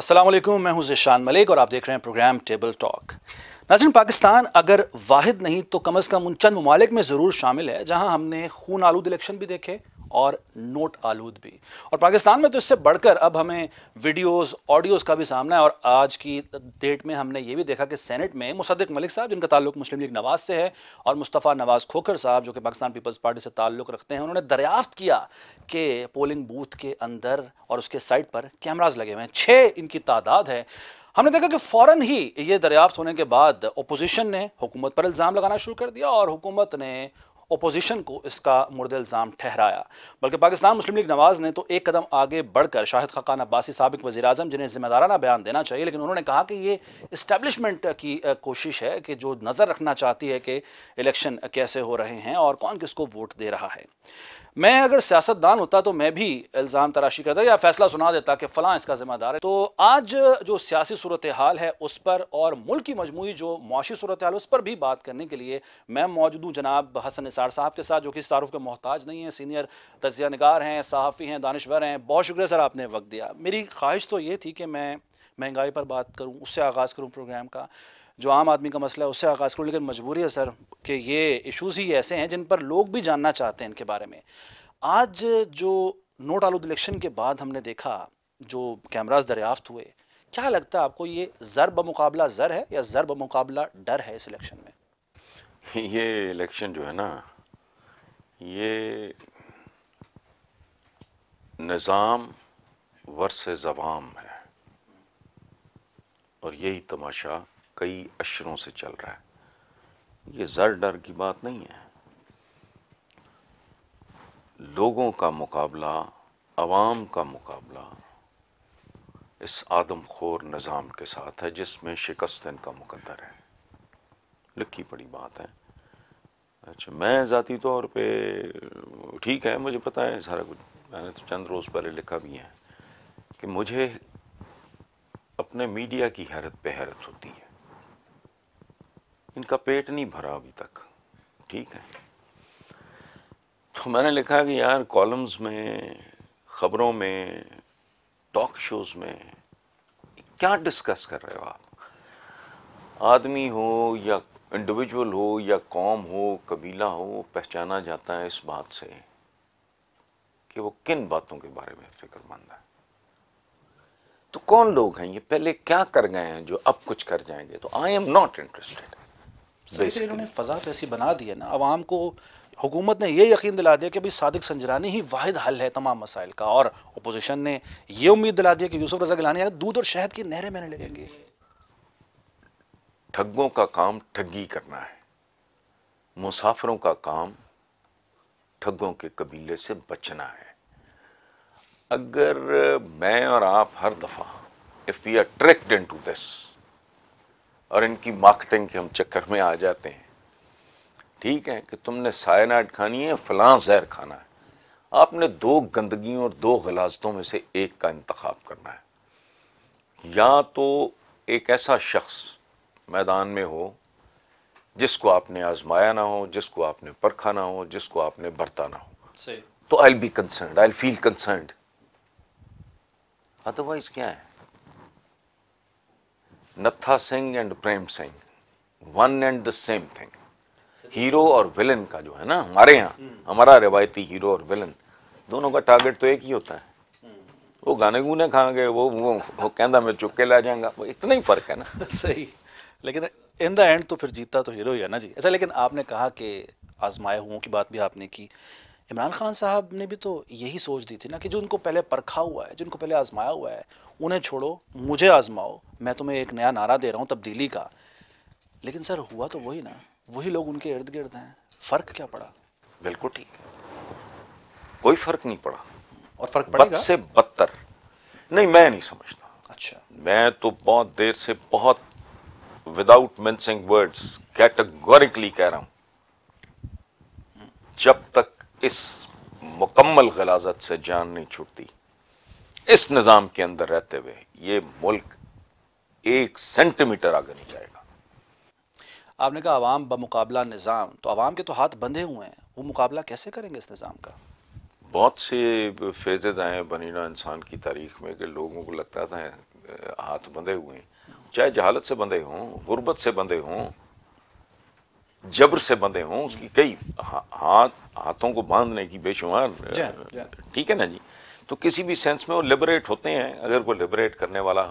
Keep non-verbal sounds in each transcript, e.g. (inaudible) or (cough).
वालेकुम मैं हूं जैशान मलिक और आप देख रहे हैं प्रोग्राम टेबल टॉक नाजन पाकिस्तान अगर वाहिद नहीं तो कम अज़ कम उन चंद ममालिक में ज़रूर शामिल है जहां हमने खून आलूद इलेक्शन भी देखे और नोट आलूद भी और पाकिस्तान में तो इससे बढ़कर अब हमें वीडियोस ऑडियोस का भी सामना है और आज की डेट में हमने ये भी देखा कि सेनेट में मुसदक मलिक साहब जिनका ताल्लुक मुस्लिम लीग नवाज से है और मुस्तफ़ा नवाज खोखर साहब जो कि पाकिस्तान पीपल्स पार्टी से ताल्लुक़ रखते हैं उन्होंने दरियाफ्त किया कि पोलिंग बूथ के अंदर और उसके साइड पर कैमराज लगे हुए हैं छः इनकी तादाद है हमने देखा कि फ़ौरन ही ये दरियाफ्त होने के बाद अपोजिशन ने हुकूमत पर इल्ज़ाम लगाना शुरू कर दिया और हुकूमत ने अपोजिशन को इसका मुर्द इल्ज़ाम ठहराया बल्कि पाकिस्तान मुस्लिम लीग नवाज़ ने तो एक कदम आगे बढ़कर शाहिद खकान अब्बासी सबक वजी अजम जिन्हें जिम्मेदाराना बयान देना चाहिए लेकिन उन्होंने कहा कि ये इस्टेबलिशमेंट की कोशिश है कि जो नज़र रखना चाहती है कि इलेक्शन कैसे हो रहे हैं और कौन किसको वोट दे रहा है मैं अगर सियासतदान होता तो मैं भी इल्ज़ाम तराशी करता या फैसला सुना देता कि फ़लाँ इसका ज़िम्मेदार है तो आज जो सियासी सूरत हाल है उस पर और मुल्क की मजमू जो मुआशी सूरत हाल उस पर भी बात करने के लिए मैं मौजूद हूँ जनाब हसन निसार साहब के साथ जो कि इस तारुफ के मोहताज नहीं हैं सीनियर तजिया नगार हैं सहाफ़ी हैं दानश्वर हैं बहुत शुक्रिया सर आपने वक्त दिया मेरी ख्वाहिश तो ये थी कि मैं महंगाई पर बात करूँ उससे आगाज़ करूँ प्रोग्राम का जो आम आदमी का मसला है उससे आगाज़ करूँ लेकिन मजबूरी है सर कि ये इश्यूज़ ही ऐसे हैं जिन पर लोग भी जानना चाहते हैं इनके बारे में आज जो नोट आलूद इलेक्शन के बाद हमने देखा जो कैमराज दरियाफ्त हुए क्या लगता है आपको ये ज़र मुकाबला ज़र है या ज़र मुकाबला डर है इस इलेक्शन में (laughs) ये इलेक्शन जो है ना ये निज़ाम वर्स जवाम है और यही तमाशा कई अशरों से चल रहा है ये ज़र डर की बात नहीं है लोगों का मुकाबला आवाम का मुकाबला इस आदमखोर निज़ाम के साथ है जिसमें शिकस्तन का मुकदर है लिखी पड़ी बात है अच्छा मैं ज़ाती तौर पे ठीक है मुझे पता है सारा कुछ मैंने तो चंद रोज़ पहले लिखा भी है कि मुझे अपने मीडिया की हैरत पे हैरत होती है इनका पेट नहीं भरा अभी तक ठीक है तो मैंने लिखा कि यार कॉलम्स में ख़बरों में टॉक शोज़ में क्या डिस्कस कर रहे हो आप आदमी हो या इंडिविजुअल हो या कौम हो कबीला हो पहचाना जाता है इस बात से कि वो किन बातों के बारे में फिक्रमंद है तो कौन लोग हैं ये पहले क्या कर गए हैं जो अब कुछ कर जाएंगे तो आई एम नॉट इंटरेस्टेड इन्होंने फ़जा तो ऐसी बना दी है ना आवाम को हुकूमत ने यह यकीन दिला दिया कि अभी सादिक संजरानी ही वाद हल है तमाम मसाइल का और अपोजिशन ने यह उम्मीद दिला दी कि यूसुफ रजा गिलानी आया दूध और शहद की नहरें मैंने लगेंगे ठगों का काम ठगी करना है मुसाफरों का काम ठगों के कबीले से बचना है अगर मैं और आप हर दफ़ा if we are tracked into this और इनकी मार्केटिंग के हम चक्कर में आ जाते हैं ठीक है कि तुमने सायनाइड खानी है फलां जहर खाना है आपने दो गंदगी और दो गलाजतों में से एक का इंतखब करना है या तो एक ऐसा शख्स मैदान में हो जिसको आपने आजमाया ना हो जिसको आपने परखा ना हो जिसको आपने बरता ना हो तो I be concern I feel concern otherwise क्या है Nattha Singh and Prem Singh one and the same thing hero और विलन का जो है ना हमारे यहाँ हमारा रिवायती हीरो और विलन दोनों का टारगेट तो एक ही होता है वो गाने गुने खा गए वो वो, वो कहना मैं चुप के ला जाऊंगा वो इतना ही फर्क है ना (laughs) सही लेकिन इन द एंड तो फिर जीता तो हीरो ही है ना जी अच्छा लेकिन आपने कहा कि आजमाए हुओं की बात भी आपने की इमरान खान साहब ने भी तो यही सोच दी थी ना कि जो उनको पहले परखा हुआ है जिनको पहले आजमाया हुआ है उन्हें छोड़ो मुझे आजमाओ मैं तुम्हें एक नया नारा दे रहा हूँ तब्दीली का लेकिन सर हुआ तो वही ना वही लोग उनके इर्द गिर्द हैं फ़र्क क्या पड़ा बिल्कुल ठीक है कोई फ़र्क नहीं पड़ा और फ़र्क पड़ा से बदतर नहीं मैं नहीं समझता अच्छा मैं तो बहुत देर से बहुत विदाउट मेंसिंग वर्ड्स कैटेगोरिकली कह रहा हूं जब तक इस मुकम्मल गलाजत से जान नहीं छुटती इस निज़ाम के अंदर रहते हुए ये मुल्क एक सेंटीमीटर आगे नहीं जाएगा आपने कहा आवाम बमुकाबला निज़ाम तो आवाम के तो हाथ बंधे हुए हैं वो मुकाबला कैसे करेंगे इस निज़ाम का बहुत से फेजेज आए बनीना इंसान की तारीख में कि लोगों को लगता था हाथ बंधे हुए हैं चाहे जहालत से बंधे हों गुर्बत से बंधे हों जबर से बंधे हों उसकी कई हाथ हाथों को बांधने की बेशुमार हाँ, हाँ। ठीक है ना जी तो किसी भी सेंस में वो लिबरेट होते हैं अगर कोई लिबरेट करने वाला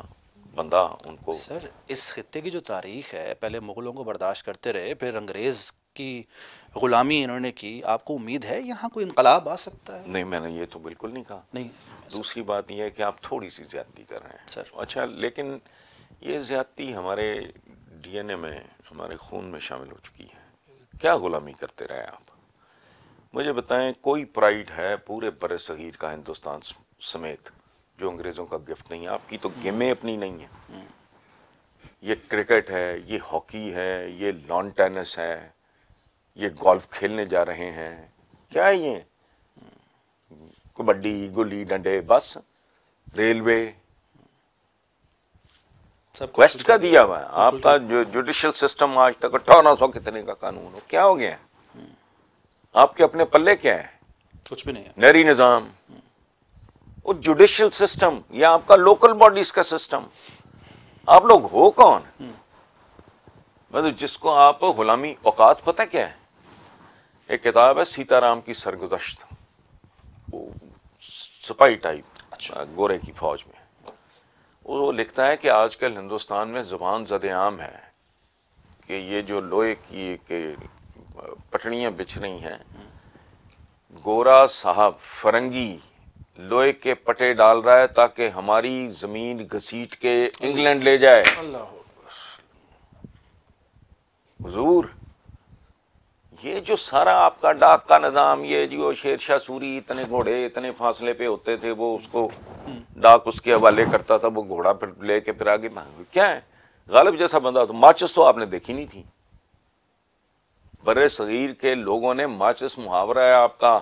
बंदा उनको सर इस खत्े की जो तारीख है पहले मुग़लों को बर्दाश्त करते रहे फिर अंग्रेज़ की ग़ुलामी इन्होंने की आपको उम्मीद है यहाँ कोई इनकलाब आ सकता है नहीं मैंने ये तो बिल्कुल नहीं कहा नहीं दूसरी बात यह है कि आप थोड़ी सी ज्यादती कर रहे हैं सर अच्छा लेकिन ये ज्यादती हमारे डीएनए में हमारे खून में शामिल हो चुकी है क्या ग़ुलामी करते रहे आप मुझे बताएं कोई प्राइड है पूरे बर सगीर का हिंदुस्तान समेत जो अंग्रेज़ों का गिफ्ट नहीं है आपकी तो गेमें अपनी नहीं है ये क्रिकेट है ये हॉकी है ये लॉन टेनिस है ये गोल्फ खेलने जा रहे हैं क्या है ये कबड्डी गुल्ली डंडे बस रेलवे क्वेस्ट का दिया हुआ है आपका जो जुडिशियल सिस्टम आज तक अट्ठारह सौ कितने का कानून हो क्या हो गया हम्म। आपके अपने पल्ले क्या है कुछ भी नहीं है नहरी निज़ाम हम्म। वो जुडिशल सिस्टम या आपका लोकल बॉडीज का सिस्टम आप लोग हो कौन हम्म। मतलब जिसको आप गुलामी औकात पता क्या है एक किताब है सीताराम की सरगुदश्त वो सिपाही टाइप अच्छा गोरे की फौज में वो लिखता है कि आजकल हिंदुस्तान में ज़ुबान जद आम है कि ये जो लोहे की के पटड़ियाँ बिछ रही हैं गोरा साहब फरंगी लोहे के पटे डाल रहा है ताकि हमारी ज़मीन घसीट के इंग्लैंड ले जाए हजूर ये जो सारा आपका डाक का निज़ाम ये जो शेर शाह सूरी इतने घोड़े इतने फासले पे होते थे वो उसको हम्म। डाक उसके हवाले करता था वो घोड़ा फिर लेके फिर आगे क्या है गालिब जैसा बंदा तो माचिस तो आपने देखी नहीं थी बड़े सगीर के लोगों ने माचिस मुहावरा है आपका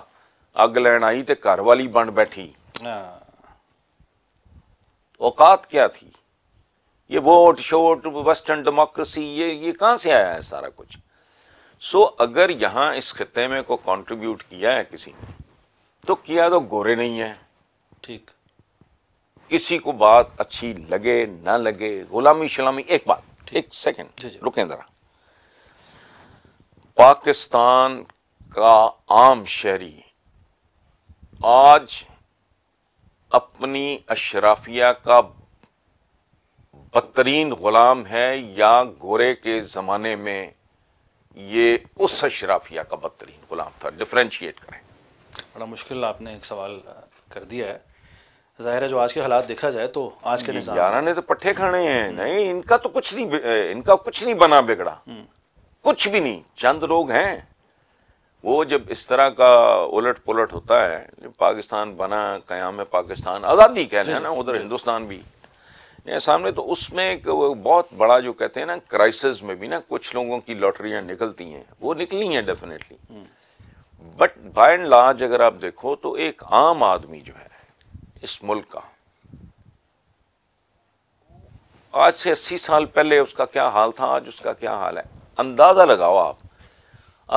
अग लैंड आई तो घर वाली बन बैठी हाँ। औकात क्या थी ये वोट शोट वेस्टर्न डेमोक्रेसी ये ये कहां से आया है सारा कुछ सो अगर यहाँ इस खत्े में को कंट्रीब्यूट किया है किसी ने तो किया तो गोरे नहीं है ठीक किसी को बात अच्छी लगे ना लगे गुलामी शुलामी एक बात एक सेकेंड रुकें जरा पाकिस्तान का आम शहरी आज अपनी अशराफिया का बदतरीन गुलाम है या गोरे के ज़माने में ये उस अशराफिया का बदतरीन गुलाम था डिफ्रेंशिएट करें बड़ा मुश्किल आपने एक सवाल कर दिया है जाहिर है जो आज के हालात देखा जाए तो आज के निजाम ने तो पट्टे खाने हैं हम्म। नहीं इनका तो कुछ नहीं इनका कुछ नहीं बना बिगड़ा हम्म। कुछ भी नहीं चंद लोग हैं वो जब इस तरह का उलट पुलट होता है पाकिस्तान बना कयाम पाकिस्तान आज़ादी कहना है ना उधर हिंदुस्तान भी सामने तो उसमें एक बहुत बड़ा जो कहते हैं ना क्राइसिस में भी ना कुछ लोगों की लॉटरियाँ निकलती हैं वो निकली हैं definitely but by and large अगर आप देखो तो एक आम आदमी जो है इस मुल्क का आज से अस्सी साल पहले उसका क्या हाल था आज उसका क्या हाल है अंदाज़ा लगाओ आप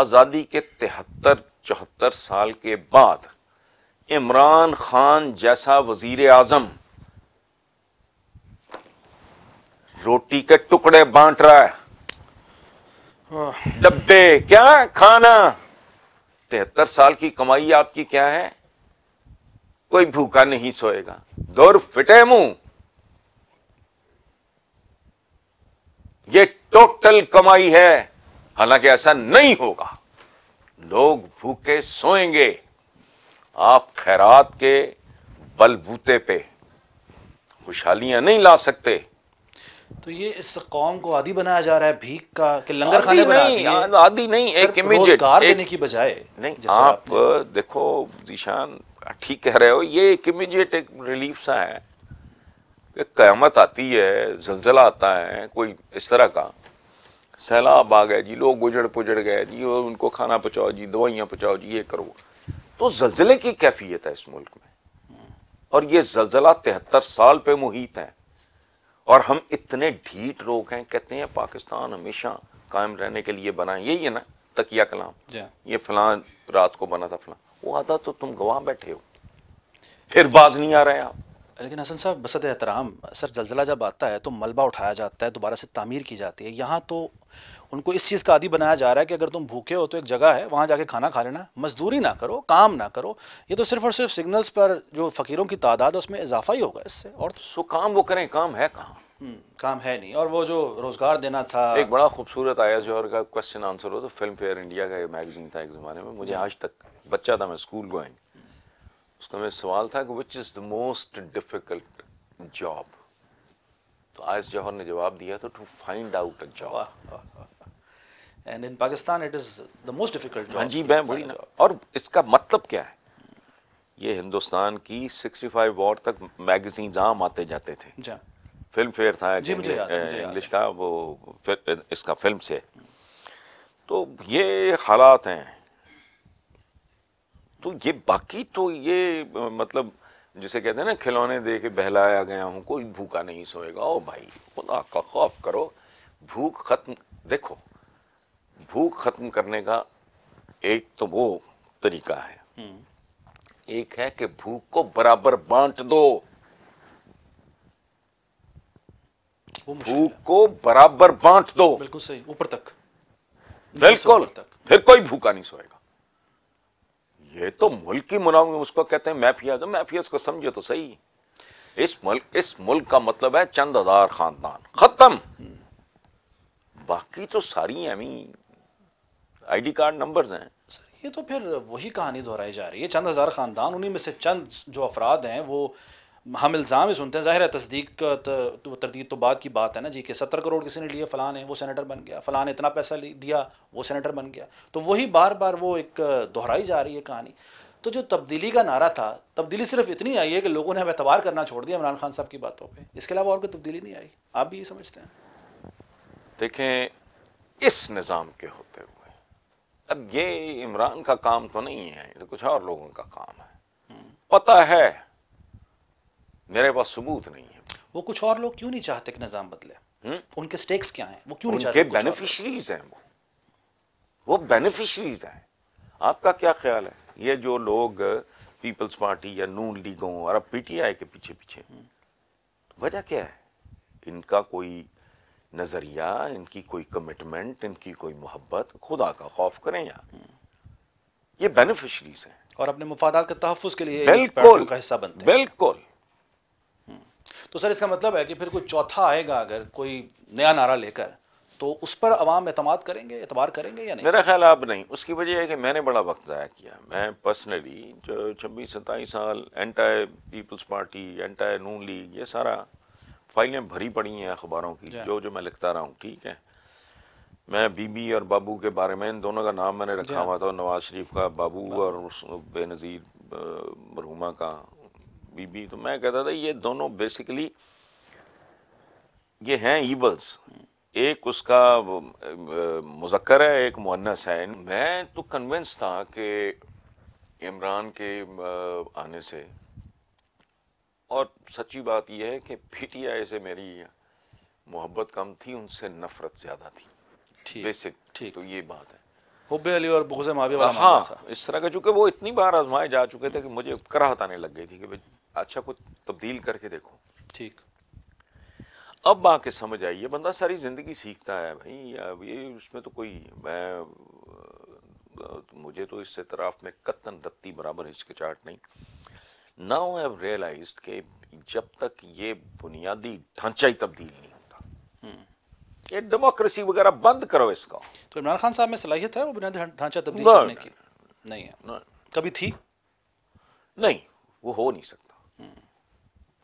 आज़ादी के तिहत्तर चौहत्तर साल के बाद इमरान खान जैसा वजीर आजम रोटी के टुकड़े बांट रहा है डब्बे क्या खाना तिहत्तर साल की कमाई आपकी क्या है कोई भूखा नहीं सोएगा दौर फिटे मुंह ये टोटल कमाई है हालांकि ऐसा नहीं होगा लोग भूखे सोएंगे आप खैरात के बलबूते पे खुशहालियां नहीं ला सकते तो ये इस कौम को आदि बनाया जा रहा है भीख का कि लंगर खाने नहीं आदि नहीं एक इमीडिएट देने की बजाय नहीं आप देखो जीशान ठीक कह रहे हो ये एक इमीडिएट एक रिलीफ सा है क़्यामत आती है जलजला आता है कोई इस तरह का सैलाब आ गए जी लोग गुजड़ पुजड़ गए जी उनको खाना पहुँचाओ जी दवाइयाँ पहुँचाओ जी ये करो तो जलजले की कैफियत है इस मुल्क में और ये जलजला तिहत्तर साल पे मुहित है और हम इतने ढीठ लोग हैं कहते हैं पाकिस्तान हमेशा कायम रहने के लिए बना यही है ना तकिया कलाम ये फलां रात को बना था फला वो आता तो तुम गवाह बैठे हो फिर बाज नहीं आ रहे आप लेकिन हसन साहब बसत एहतराम सर जलजिला जब आता है तो मलबा उठाया जाता है दोबारा से तामीर की जाती है यहाँ तो उनको इस चीज़ का आदि बनाया जा रहा है कि अगर तुम भूखे हो तो एक जगह है वहाँ जाके खाना खा लेना मजदूरी ना करो काम ना करो ये तो सिर्फ और सिर्फ सिग्नल्स पर जो फ़कीरों की तादाद है उसमें इजाफा ही होगा इससे और तो सो काम वो करें काम है कहाँ हम्म, काम है नहीं और वो जो रोज़गार देना था एक बड़ा खूबसूरत आया जोहर का क्वेश्चन आंसर हो तो फिल्म फेयर इंडिया का एक मैगजीन था एक ज़माने में मुझे आज तक बच्चा था मैं स्कूल गोइंग उसका मेरा सवाल था कि which is the most difficult job तो आयस जौहर ने जवाब दिया तो to find out a job and in Pakistan it is the most difficult job हाँ जी मैं वही और इसका मतलब क्या है ये हिंदुस्तान की 65 वॉर तक मैगजीन आम आते जाते थे जा। हाँ। फिल्म फेयर था जी मुझे इंग्लिश का वो फिर इसका फिल्म से तो ये हालात हैं तो ये बाकी तो ये मतलब जिसे कहते हैं ना खिलौने दे के बहलाया गया हूँ कोई भूखा नहीं सोएगा ओ भाई खुदा का खौफ करो भूख खत्म देखो भूख खत्म करने का एक तो वो तरीका है हम्म। एक है कि भूख को बराबर बांट दो भूख को बराबर बांट दो बिल्कुल सही ऊपर तक बिल्कुल फिर कोई भूखा नहीं सोएगा ये तो मुल्क की मुनाफे उसको कहते हैं मैफिया तो मैफिया को समझो तो सही इस मुल्क इस मुल्क का मतलब है चंद हजार खानदान खत्म हम्म। बाकी तो सारी एवं आईडी कार्ड नंबर्स हैं ये तो फिर वही कहानी दोहराई जा रही है चंद हज़ार ख़ानदान उन्हीं में से चंद जो अफराद हैं वो हम इल्ज़ाम ही सुनते हैं ज़ाहिर है तस्दीक का तरदीद तो बाद की बात है ना जी कि सत्तर करोड़ किसी ने लिए फलान है वो सेनेटर बन गया फ़लान इतना पैसा दिया वो सेनेटर बन गया तो वही बार बार वो एक दोहराई जा रही है कहानी तो जो तब्दीली का नारा था तब्दीली सिर्फ इतनी आई है कि लोगों ने हमें तबार करना छोड़ दिया इमरान खान साहब की बातों पर इसके अलावा और कोई तब्दीली नहीं आई आप भी ये समझते हैं देखें इस निज़ाम के होते हुए अब ये इमरान का काम तो नहीं है ये तो कुछ और लोगों का काम है पता है मेरे पास सबूत नहीं है वो कुछ और लोग क्यों नहीं चाहते कि निज़ाम बदले हम्म? उनके स्टेक्स क्या हैं वो क्यों नहीं चाहते बेनिफिशरीज हैं वो वो बेनिफिशरीज हैं आपका क्या ख्याल है ये जो लोग पीपल्स पार्टी या नून लीगों और अब पीटीआई के पीछे पीछे तो वजह क्या है इनका कोई नज़रिया इनकी कोई कमिटमेंट इनकी कोई मोहब्बत खुदा का खौफ करें यार ये बेनिफिशरीज हैं और अपने मुफादात के तहफ़ के लिए बिल्कुल का हिस्सा बनते हैं बिल्कुल हम्म। तो सर इसका मतलब है कि फिर कोई चौथा आएगा अगर कोई नया नारा लेकर तो उस पर अवाम अतमाद करेंगे एतबार करेंगे या नहीं मेरा ख्याल अब नहीं उसकी वजह है कि मैंने बड़ा वक्त ज़ाया किया मैं पर्सनली जो छब्बीस सत्ताईस साल एंटा पीपल्स पार्टी एंटा नून लीग ये सारा फाइलें भरी पड़ी हैं अखबारों की जो जो मैं लिखता रहा हूँ ठीक है मैं बीबी और बाबू के बारे में इन दोनों का नाम मैंने रखा हुआ था नवाज शरीफ का बाबू और बेनज़ीर मरहुमा का बीबी तो मैं कहता था ये दोनों बेसिकली ये हैं ईबल्स एक उसका मुजक्र है एक मुन्नस है मैं तो कन्विंस था कि इमरान के आने से और सच्ची बात यह है कि पीटीआई से मेरी मोहब्बत कम थी उनसे नफरत ज़्यादा थी बेसिक तो ये बात है हुब अली और बोझ मावी वाला हाँ इस तरह का चूंकि वो इतनी बार आजमाए जा चुके थे कि मुझे कराहत आने लग गई थी कि भाई अच्छा कुछ तब्दील करके देखो ठीक अब बाकी समझ आई है बंदा सारी ज़िंदगी सीखता है भाई अब ये उसमें तो कोई मैं मुझे तो इस इतराफ में कतन रत्ती बराबर हिचकिचाहट नहीं नाउ हैव रियलाइज्ड कि जब तक ये बुनियादी ढांचा ही तब्दील नहीं होता हम्म। ये डेमोक्रेसी वगैरह बंद करो इसका तो इमरान खान साहब में सलाहियत है वो बुनियादी ढांचा तब्दील करने की नहीं है कभी थी नहीं वो हो नहीं सकता हम्म।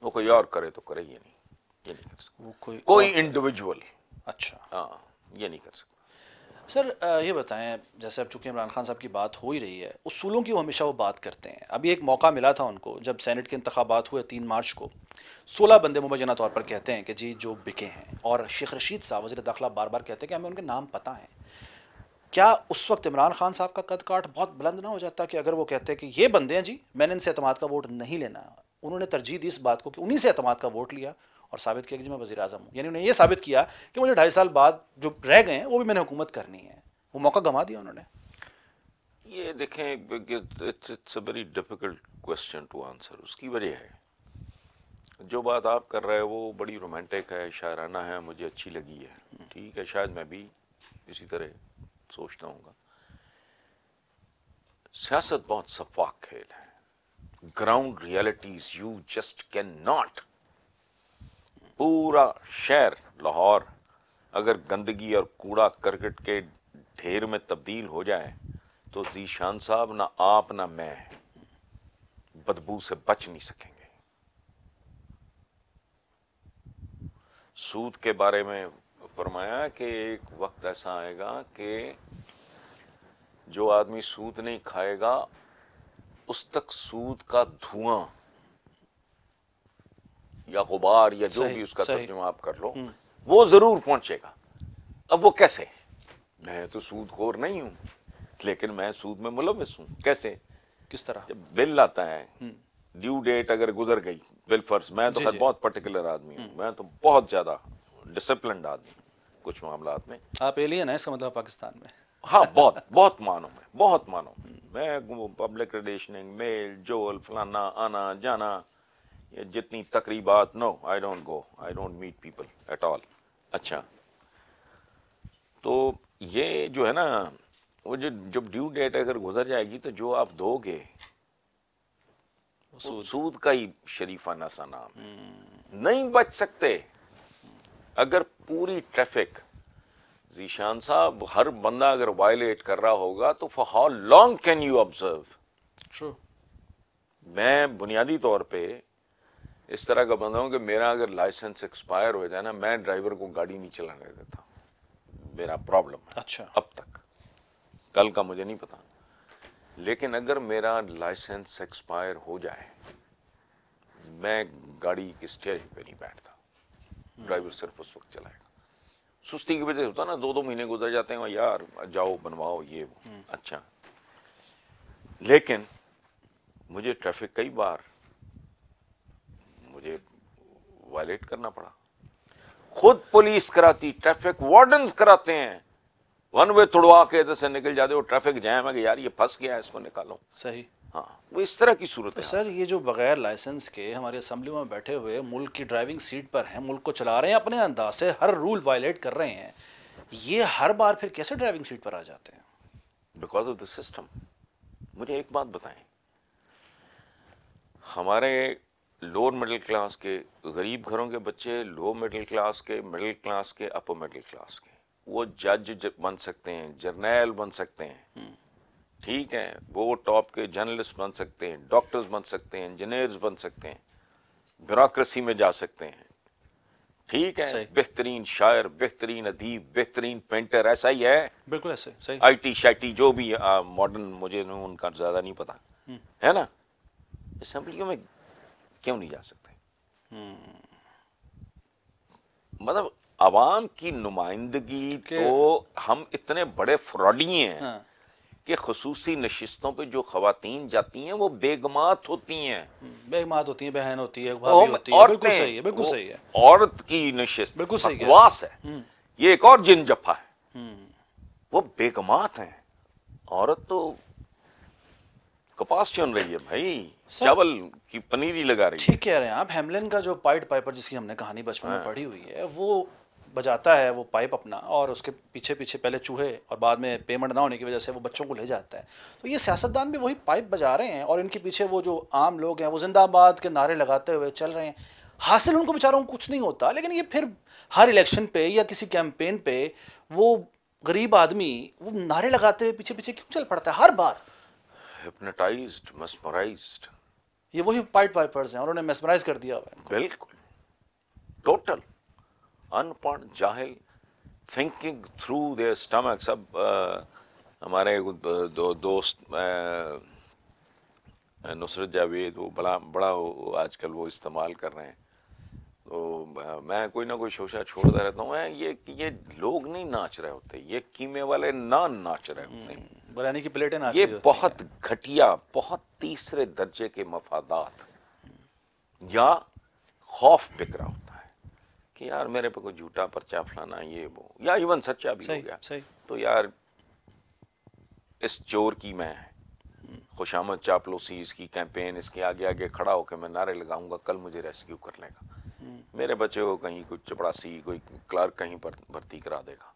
वो कोई और करे तो करे ये नहीं ये नहीं कर सकता कोई कोई इंडिविजुअल अच्छा हाँ ये नहीं कर सकता सर ये बताएं जैसे अब चूंकि इमरान खान साहब की बात हो ही रही है उसूलों की वो हमेशा वो बात करते हैं अभी एक मौका मिला था उनको जब सेनेट के इंतबात हुए तीन मार्च को सोलह बंदे मुबैना तौर पर कहते हैं कि जी जो बिके हैं और शेख रशीद साहब वजी दाखिला बार बार कहते हैं कि हमें उनके नाम पता है क्या उस वक्त इमरान खान साहब का कद काट बहुत बुलंद ना हो जाता कि अगर वो कहते हैं कि ये बंदे हैं जी मैंने इनसे अतमाद का वोट नहीं लेना उन्होंने तरजीह दी इस बात को कि उन्हीं से अतमाद का वोट लिया और साबित किया कि मैं वजी अजम हूँ यानी उन्हें यह साबित किया कि मुझे ढाई साल बाद जो रह गए हैं वो भी मैंने हुकूमत करनी है वो मौका गंवा दिया उन्होंने ये देखें it's it's a very difficult question to answer उसकी वजह है जो बात आप कर रहे हैं वो बड़ी रोमांटिक है शायराना है मुझे अच्छी लगी है ठीक है शायद मैं भी इसी तरह सोचता हूँ सियासत बहुत सफाक खेल है ground realities you just can not पूरा शहर लाहौर अगर गंदगी और कूड़ा करकट के ढेर में तब्दील हो जाए तो जीशान साहब ना आप ना मैं बदबू से बच नहीं सकेंगे सूद के बारे में फरमाया कि एक वक्त ऐसा आएगा कि जो आदमी सूद नहीं खाएगा उस तक सूद का धुआं या गुबार या जो भी उसका तर्जुमा आप कर लो हम्म। वो ज़रूर पहुंचेगा अब वो कैसे मैं तो सूद खोर नहीं हूं लेकिन मैं सूद में मुलविस हूं कैसे किस तरह जब बिल आता है हम्म। ड्यू डेट अगर गुजर गई बिल फर्ज मैं तो खैर बहुत पर्टिकुलर आदमी हूँ हम्म। मैं तो बहुत ज़्यादा डिसिप्लिन आदमी कुछ मामला में आप एलियन है इसका मतलब पाकिस्तान में हाँ (laughs) बहुत बहुत मानो मैं बहुत मानो मैं पब्लिक रिलेशनिंग मेल जोल फलाना आना जाना ये जितनी तकरीबात no I don't go I don't meet people at all अच्छा तो ये जो है ना वो जो जब ड्यू डेट अगर गुजर जाएगी तो जो आप दोगे सूद।, सूद का ही शरीफा सा नाम हम्म। नहीं बच सकते अगर पूरी ट्रैफिक जीशान साहब हर बंदा अगर वायलेट कर रहा होगा तो for how long can you observe मैं बुनियादी तौर पे इस तरह का बंदा हूँ कि मेरा अगर लाइसेंस एक्सपायर हो जाए ना मैं ड्राइवर को गाड़ी नहीं चलाने देता मेरा प्रॉब्लम अच्छा अब तक कल का मुझे नहीं पता लेकिन अगर मेरा लाइसेंस एक्सपायर हो जाए मैं गाड़ी की स्टेयरिंग पे नहीं बैठता ड्राइवर हम्म। सिर्फ उस वक्त चलाएगा सुस्ती की वजह से होता ना दो दो महीने गुजर जाते हैं यार जाओ बनवाओ ये वो हम्म। अच्छा लेकिन मुझे ट्रैफिक कई बार वायलेट करना पड़ा खुद पुलिस कराती ट्रैफिक वार्डन कराते हैं वन वे तोड़वा के इधर से निकल जाते हो ट्रैफिक जैम है कि यार ये फंस गया है इसको निकालो सही हाँ वो इस तरह की सूरत तो है सर ये जो बगैर लाइसेंस के हमारे असम्बली में बैठे हुए मुल्क की ड्राइविंग सीट पर हैं मुल्क को चला रहे हैं अपने अंदाज से हर रूल वायलेट कर रहे हैं ये हर बार फिर कैसे ड्राइविंग सीट पर आ जाते हैं बिकॉज ऑफ द सिस्टम मुझे एक बात बताएं हमारे लोअर मिडिल क्लास के गरीब घरों के बच्चे लोअर मिडिल क्लास के मिडिल क्लास के अपर मिडिल क्लास के वो जज बन सकते हैं जर्नैल बन सकते हैं हम्म। ठीक है वो टॉप के जर्नलिस्ट बन सकते हैं डॉक्टर्स बन सकते हैं इंजीनियर्स बन सकते हैं ब्यूरोसी में जा सकते हैं ठीक है बेहतरीन शायर बेहतरीन अदीब बेहतरीन पेंटर ऐसा ही है बिल्कुल ऐसे सही शाई शाइटी जो भी मॉडर्न मुझे उनका ज़्यादा नहीं पता हम्म। है ना असम्बलियों में क्यों नहीं जा सकते हम्म। मतलब आवाम की नुमाइंदगी तो हम इतने बड़े फ्रॉडी हैं हाँ। कि खसूसी नशिस्तों पे जो खातन जाती हैं वो बेगमात होती हैं हम्म, बेगमात होती हैं बहन होती है भाभी होती है बिल्कुल सही है बिल्कुल सही है औरत की नशिस्त बिल्कुल सही है, है हम्म। ये एक और जिन जफा है वो बेगमात हैं औरत तो कपास चुन रही है भाई चावल की पनीरी लगा रही ठीक कह है रहे हैं आप हेमलिन का जो पाइट पाइपर जिसकी हमने कहानी बचपन में हाँ। पढ़ी हुई है वो बजाता है वो पाइप अपना और उसके पीछे पीछे पहले चूहे और बाद में पेमेंट ना होने की वजह से वो बच्चों को ले जाता है तो ये सियासतदान भी वही पाइप बजा रहे हैं और इनके पीछे वो जो आम लोग हैं वो जिंदाबाद के नारे लगाते हुए चल रहे हैं हासिल उनको बेचारों को कुछ नहीं होता लेकिन ये फिर हर इलेक्शन पे या किसी कैंपेन पे वो गरीब आदमी वो नारे लगाते हुए पीछे पीछे क्यों चल पड़ता है हर बार हिप्नोटाइज्ड मेस्मराइज्ड ये वही पाइट पाइपर्स हैं उन्होंने मेस्मराइज कर दिया हुआ है बिल्कुल टोटल अनपढ़ जाहिल थिंकिंग थ्रू दे स्टमक सब हमारे दो दोस्त नुसरत जावेद वो बड़ा बड़ा आजकल वो इस्तेमाल कर रहे हैं तो मैं कोई ना कोई शोशा छोड़ता रहता हूँ मैं ये ये लोग नहीं नाच रहे होते ये कीमे वाले ना नाच रहे होते हैं हम्म। बिरयानी की प्लेटें ना ये बहुत घटिया बहुत तीसरे दर्जे के मफादात या खौफ बिकरा होता है कि यार मेरे पे कोई झूठा पर्चा फलाना ये वो या इवन सच्चा भी हो गया सही। तो यार इस चोर की मैं खुशामद चापलोसी इसकी कैंपेन इसके आगे आगे खड़ा होकर मैं नारे लगाऊंगा कल मुझे रेस्क्यू कर लेगा हम्म। मेरे बच्चे को कहीं कोई चपड़ासी कोई क्लर्क कहीं पर भर्ती करा देगा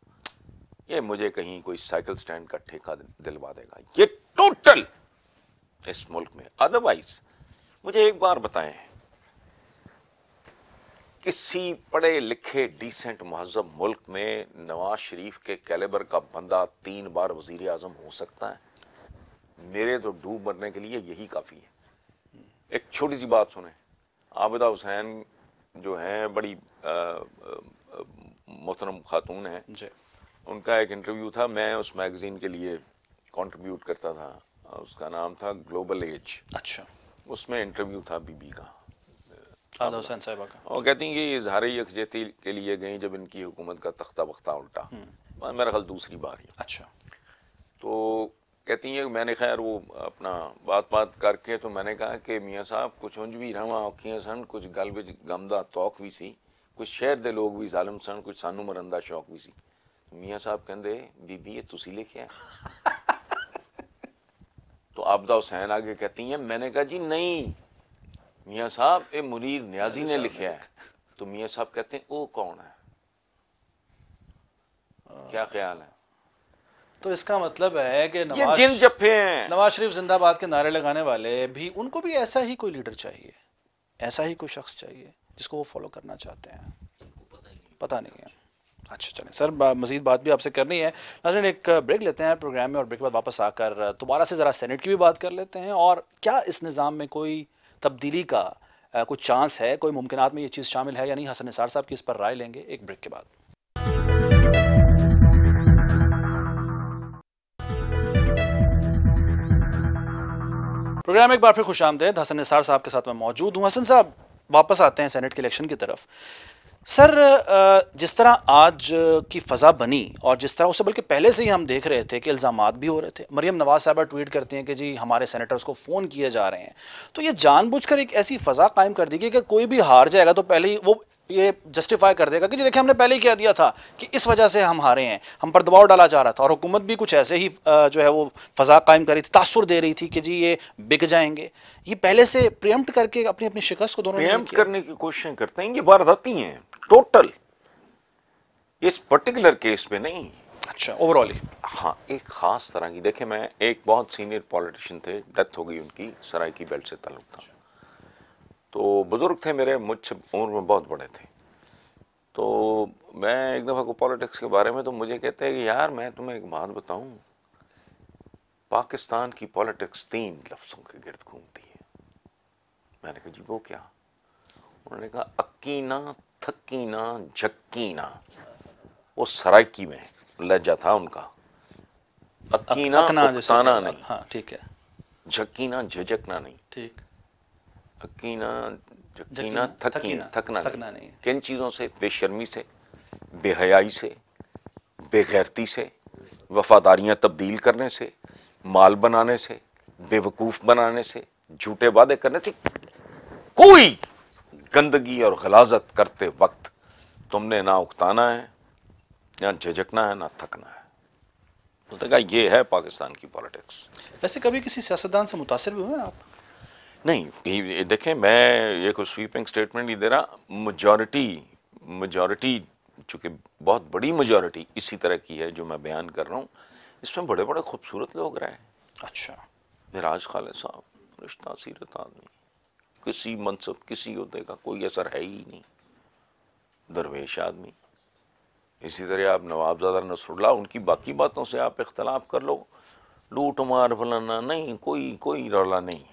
ये मुझे कहीं कोई साइकिल स्टैंड का ठेका दिलवा देगा ये टोटल इस मुल्क में अदरवाइज मुझे एक बार बताएं किसी पढ़े लिखे डिसेंट महजब मुल्क में नवाज शरीफ के कैलेबर का बंदा तीन बार वजीर आजम हो सकता है मेरे तो डूब मरने के लिए यही काफ़ी है एक छोटी सी बात सुने आबिदा हुसैन जो हैं बड़ी मोहतरम खातून हैं उनका एक इंटरव्यू था मैं उस मैगज़ीन के लिए कंट्रीब्यूट करता था उसका नाम था ग्लोबल एज अच्छा उसमें इंटरव्यू था बीबी का और कहती हैं कि इजहार यकजहती के लिए गई जब इनकी हुकूमत का तख्ता वख्ता उल्टा हम्म। मेरा ख्याल दूसरी बार ही अच्छा तो कहती हैं मैंने खैर वो अपना बात बात करके तो मैंने कहा कि मियाँ साहब कुछ उंज भी रवा औखियाँ सन कुछ गल बच गमदा तोक भी सी कुछ शहर के लोग भी जालम सन कुछ सानू मरंदा शौक भी सी ਮੀਆਂ साहब कहते बीबी ये तुम ਲਿਖਿਆ तो आपदा हुसैन आगे कहती हैं मैंने कहा जी नहीं मियाँ साहब ये मुनीर न्याजी ने लिखा है तो मियाँ साहब कहते हैं वो कौन है हाँ। क्या ख्याल है तो इसका मतलब है कि नवाज जिन जफे हैं नवाज शरीफ जिंदाबाद के नारे लगाने वाले भी उनको भी ऐसा ही कोई लीडर चाहिए ऐसा ही कोई शख्स चाहिए जिसको वो फॉलो करना चाहते हैं पता नहीं है अच्छा चलें सर मजीद बात भी आपसे करनी है नाजन एक ब्रेक लेते हैं प्रोग्राम में और ब्रेक के बाद वापस आकर दोबारा से ज़रा सेनेट की भी बात कर लेते हैं और क्या इस निज़ाम में कोई तब्दीली का कोई चांस है कोई मुमकिन में ये चीज़ शामिल है या नहीं हसन निसार साहब की इस पर राय लेंगे एक ब्रेक के बाद प्रोग्राम एक बार फिर खुश आमदेद हसन निसार साहब के साथ मैं मौजूद हूँ हसन साहब वापस आते हैं सेनेट के इलेक्शन की तरफ सर जिस तरह आज की फ़ज़ा बनी और जिस तरह उससे बल्कि पहले से ही हम देख रहे थे कि इल्ज़ाम भी हो रहे थे मरीम नवाज साहबा ट्वीट करती हैं कि जी हमारे सेनेटर्स को फ़ोन किए जा रहे हैं तो ये जानबूझकर एक ऐसी फ़ज़ा कायम कर दी गई कि कोई भी हार जाएगा तो पहले ही वो ये जस्टिफाई कर देगा कि देखिए हमने पहले ही कह दिया था कि इस वजह से हम हारे हैं हम पर दबाव डाला जा रहा था और हुकूमत भी कुछ ऐसे ही जो है वो फ़जा कायम कर रही थी तासुर दे रही थी कि जी ये बिक जाएंगे ये पहले से प्रियम्प्ट करके अपनी अपनी शिकस्त को दोनों प्रियम्प्ट करने की कोशिशें करते हैं ये वारदाती हैं टोटल इस पर्टिकुलर केस में नहीं अच्छा ओवरऑल हाँ एक ख़ास तरह की देखिए मैं एक बहुत सीनियर पॉलिटिशियन थे डेथ हो गई उनकी सराय की बेल्ट से ताल्लुक था तो बुज़ुर्ग थे मेरे मुझ उम्र में बहुत बड़े थे तो मैं एक दफ़ा को पॉलिटिक्स के बारे में तो मुझे कहते हैं कि यार मैं तुम्हें एक बात बताऊं पाकिस्तान की पॉलिटिक्स तीन लफ्ज़ों के गिरद घूमती है मैंने कहा जी वो क्या उन्होंने कहा अकीना थकीना झक्कीना वो सराइकी में लहजा था उनका अक्कीना अक, नहीं हाँ ठीक है झक्कीना झकना नहीं ठीक अकीना थकीना थकना थकना नहीं किन चीज़ों से बेशर्मी से बेहयाई से बेगैरती से वफादारियाँ तब्दील करने से माल बनाने से बेवकूफ़ बनाने से झूठे वादे करने से कोई गंदगी और गलाजत करते वक्त तुमने ना उकताना है ना झकना है ना थकना है तो देखा ये है पाकिस्तान की पॉलिटिक्स वैसे कभी किसी सियासतदान से मुतासर भी हुए आप नहीं देखें मैं ये कुछ स्वीपिंग स्टेटमेंट नहीं दे रहा मजॉरिटी मजॉरिटी चूँकि बहुत बड़ी मजॉरिटी इसी तरह की है जो मैं बयान कर रहा हूँ इसमें बड़े बड़े खूबसूरत लोग रहे अच्छा मिराज खाले साहब रिश्ता सीरत आदमी किसी मनसब किसी अहदे का कोई असर है ही नहीं दरवेश आदमी इसी तरह आप नवाबजादा नसरुल्ला उनकी बाकी बातों से आप इख्तलाफ कर लो लूट मार फलाना नहीं कोई कोई रौला नहीं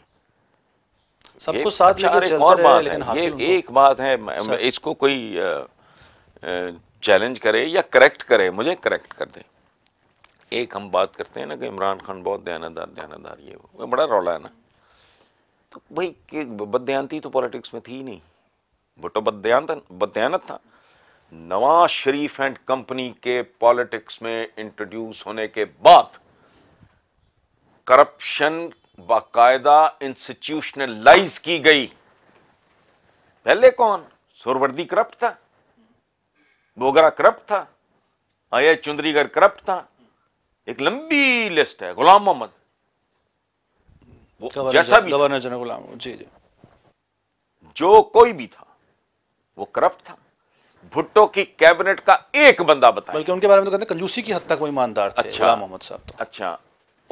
सबको साथ अच्छा, लेके चलते और बात लेकिन है, ये एक बात है इसको कोई चैलेंज करे या करेक्ट करे मुझे करेक्ट कर दे एक हम बात करते हैं ना कि इमरान खान बहुत दयानदार दयानदार ये वो बड़ा रौला है ना तो भाई बदयानती तो पॉलिटिक्स में थी नहीं वो तो बदयांत बदयानत था नवाज शरीफ एंड कंपनी के पॉलिटिक्स में इंट्रोड्यूस होने के बाद करप्शन बाकायदा इंस्टीट्यूशनलाइज की गई पहले कौन सुरवर्दी करप्ट था बोगरा करप्ट था आया चुंदरीगर करप्ट था एक लंबी लिस्ट है गुलाम मोहम्मद जैसा भी गवर्नर गुलाम जी जी जो कोई भी था वो करप्ट था भुट्टो की कैबिनेट का एक बंदा बताया बल्कि उनके बारे में तो कहते हैं कंजूसी की हद तक वो ईमानदार थे अच्छा मोहम्मद साहब तो। अच्छा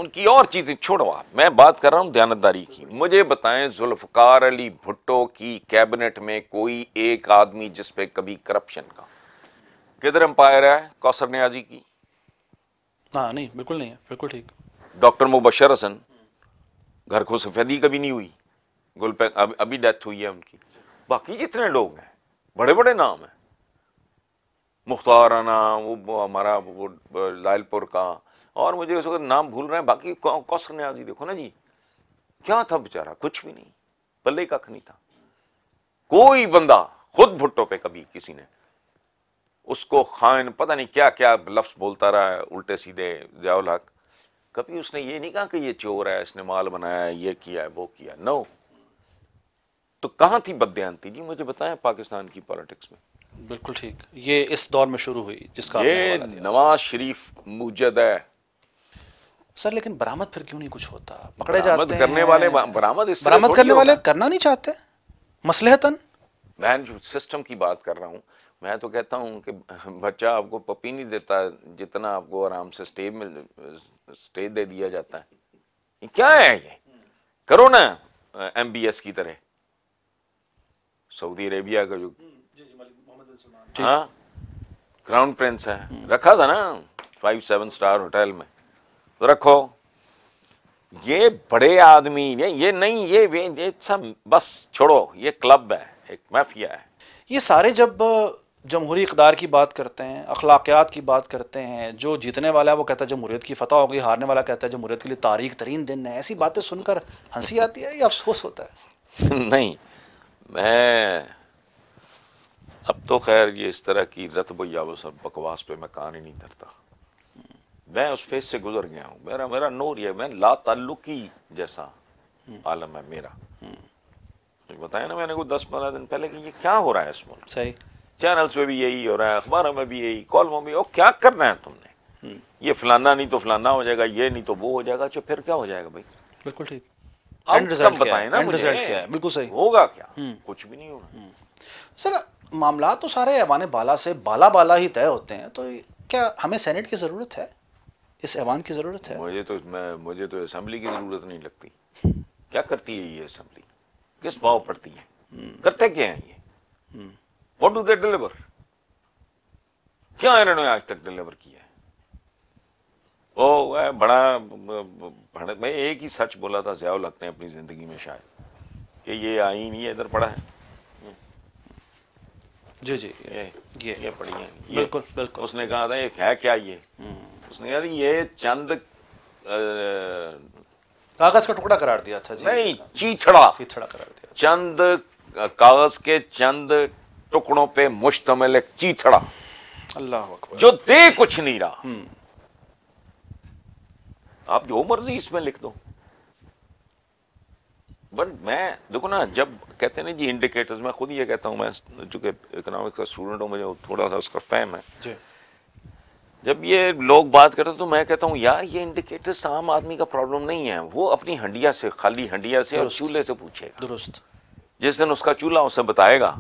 उनकी और चीज़ें छोड़ो आप मैं बात कर रहा हूं दयानतदारी की मुझे बताएं जुल्फ़कार अली भुट्टो की कैबिनेट में कोई एक आदमी जिस पे कभी करप्शन का किधर एम्पायर है कौसर न्याजी की हाँ नहीं बिल्कुल नहीं है बिल्कुल ठीक डॉक्टर मुबशर हसन घर को सफेदी कभी नहीं हुई गुल पे अभी डेथ हुई है उनकी बाकी जितने लोग हैं बड़े बड़े नाम हैं मुख्ताराना वो हमारा वो लालपुर का और मुझे उस वक्त नाम भूल रहे हैं बाकी कौशल न्याज जी देखो ना जी क्या था बेचारा कुछ भी नहीं पल्ले कख नहीं था कोई बंदा खुद भुट्टो पे कभी किसी ने उसको खान पता नहीं क्या क्या लफ्स बोलता रहा है उल्टे सीधे जयाल हक कभी उसने ये नहीं कहा कि ये चोर है इसने माल बनाया है ये किया है वो किया नो तो कहाँ थी बदयांती जी मुझे बताएं पाकिस्तान की पॉलिटिक्स में बिल्कुल ठीक ये इस दौर में शुरू हुई जिसका ये नवाज शरीफ मुजद है सर लेकिन बरामद फिर क्यों नहीं कुछ होता पकड़े जाते हैं करने वाले बरामद इस बरामद करने वाले करना नहीं चाहते मसलहतन मैं जो सिस्टम की बात कर रहा हूँ मैं तो कहता हूँ कि बच्चा आपको पपी नहीं देता जितना आपको आराम से स्टे मिल स्टे दे दिया जाता है क्या है ये करो ना एम बी एस की तरह सऊदी अरेबिया का जो हम्म, हाँ क्राउन प्रिंस है रखा था ना फाइव सेवन स्टार होटल में तो रखो ये बड़े आदमी ये ये नहीं ये वे ये सब बस छोड़ो ये क्लब है एक माफिया है ये सारे जब जमहूरी इकदार की बात करते हैं अखलाकियात की बात करते हैं जो जीतने वाला है वो कहता है जमहूरीत की फतह होगी हारने वाला कहता है जमहूरीत के लिए तारीख तरीन दिन है ऐसी बातें सुनकर हंसी आती है या अफसोस होता है (laughs) नहीं मैं अब तो खैर ये इस तरह की रतब या बकवास पे मैं कान ही नहीं धरता मैं उस फेज से गुजर गया हूँ मेरा मेरा नूर ये मैं ला तल्लुकी जैसा आलम है मेरा बताया ना मैंने को दस पंद्रह दिन पहले कि ये क्या हो रहा है इस मुल्क सही चैनल्स में भी यही हो रहा है अखबारों में भी यही कॉल में भी और क्या करना है तुमने हम्म। ये फलाना नहीं तो फलाना हो जाएगा ये नहीं तो वो हो जाएगा अच्छा फिर क्या हो जाएगा भाई बिल्कुल ठीक बताए ना बिल्कुल सही होगा क्या हम्म। कुछ भी नहीं होगा हम्म। सर मामला तो सारे अवान बाला से बाला बाला ही तय होते हैं तो क्या हमें सेनेट की ज़रूरत है इस ऐवान की ज़रूरत है मुझे तो मैं मुझे तो असम्बली की ज़रूरत नहीं लगती हम्म। क्या करती है ये असम्बली किस भाव पड़ती है हम्म। करते क्या हैं ये वॉट डू दे डिलीवर क्या इन्होंने आज तक डिलीवर किया है ओ बड़ा मैं एक ही सच बोला था जयाउल हक ने अपनी ज़िंदगी में शायद कि ये आइन ही इधर पड़ा है जी जी ये ये, ये पड़ी है बिल्कुल बिल्कुल उसने कहा था ये है क्या ये हम्म। उसने यानी ये चंद कागज का टुकड़ा करार दिया था जी नहीं चीथड़ा चीथड़ा करार दिया चंद कागज के चंद टुकड़ों पे मुश्तमिल एक चीथड़ा अल्लाह जो दे कुछ नहीं रहा आप जो मर्जी इसमें लिख दो बट मैं देखो ना जब कहते ना जी इंडिकेटर्स मैं खुद ये कहता हूं मैं चूंकि इकोनॉमिक्स का स्टूडेंट हूं मुझे थोड़ा सा उसका फैम है जी। जब ये लोग बात करते तो मैं कहता हूँ यार ये इंडिकेटर्स आम आदमी का प्रॉब्लम नहीं है वो अपनी हंडिया से खाली हंडिया से और चूल्हे से पूछेगा दुरुस्त जिस दिन उसका चूल्हा उसे बताएगा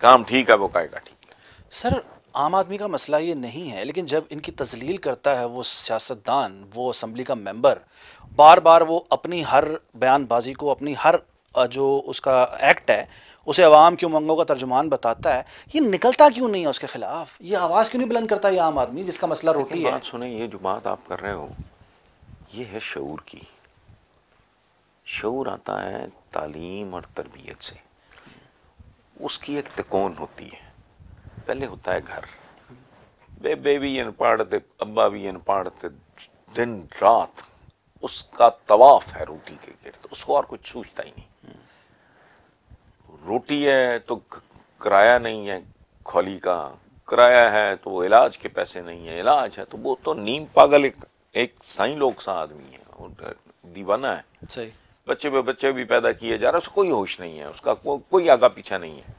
काम ठीक है वो कहेगा ठीक सर आम आदमी का मसला ये नहीं है लेकिन जब इनकी तजलील करता है वो सियासतदान वो असम्बली का मेम्बर बार बार वो अपनी हर बयानबाजी को अपनी हर जो उसका एक्ट है उसे आवाम की उमंगों का तर्जुमान बताता है ये निकलता क्यों नहीं है उसके खिलाफ ये आवाज़ क्यों नहीं बुलंद करता ये आम आदमी जिसका मसला रोटी है सुने ये जो बात आप कर रहे हो ये है शूर की शूर आता है तालीम और तरबियत से उसकी एक तकोन होती है पहले होता है घर बे बेबी अनपढ़ थे अब्बा भी अनपढ़ थे दिन रात उसका तवाफ है रोटी के गिरद उसको और कुछ सूझता ही नहीं रोटी है तो किराया नहीं है खोली का किराया है तो वो इलाज के पैसे नहीं है इलाज है तो वो तो नीम पागल एक एक साई लोग सा आदमी है दीवाना है सही बच्चे पे बच्चे भी पैदा किए जा रहा है उसको कोई होश नहीं है उसका को, कोई आगा पीछा नहीं है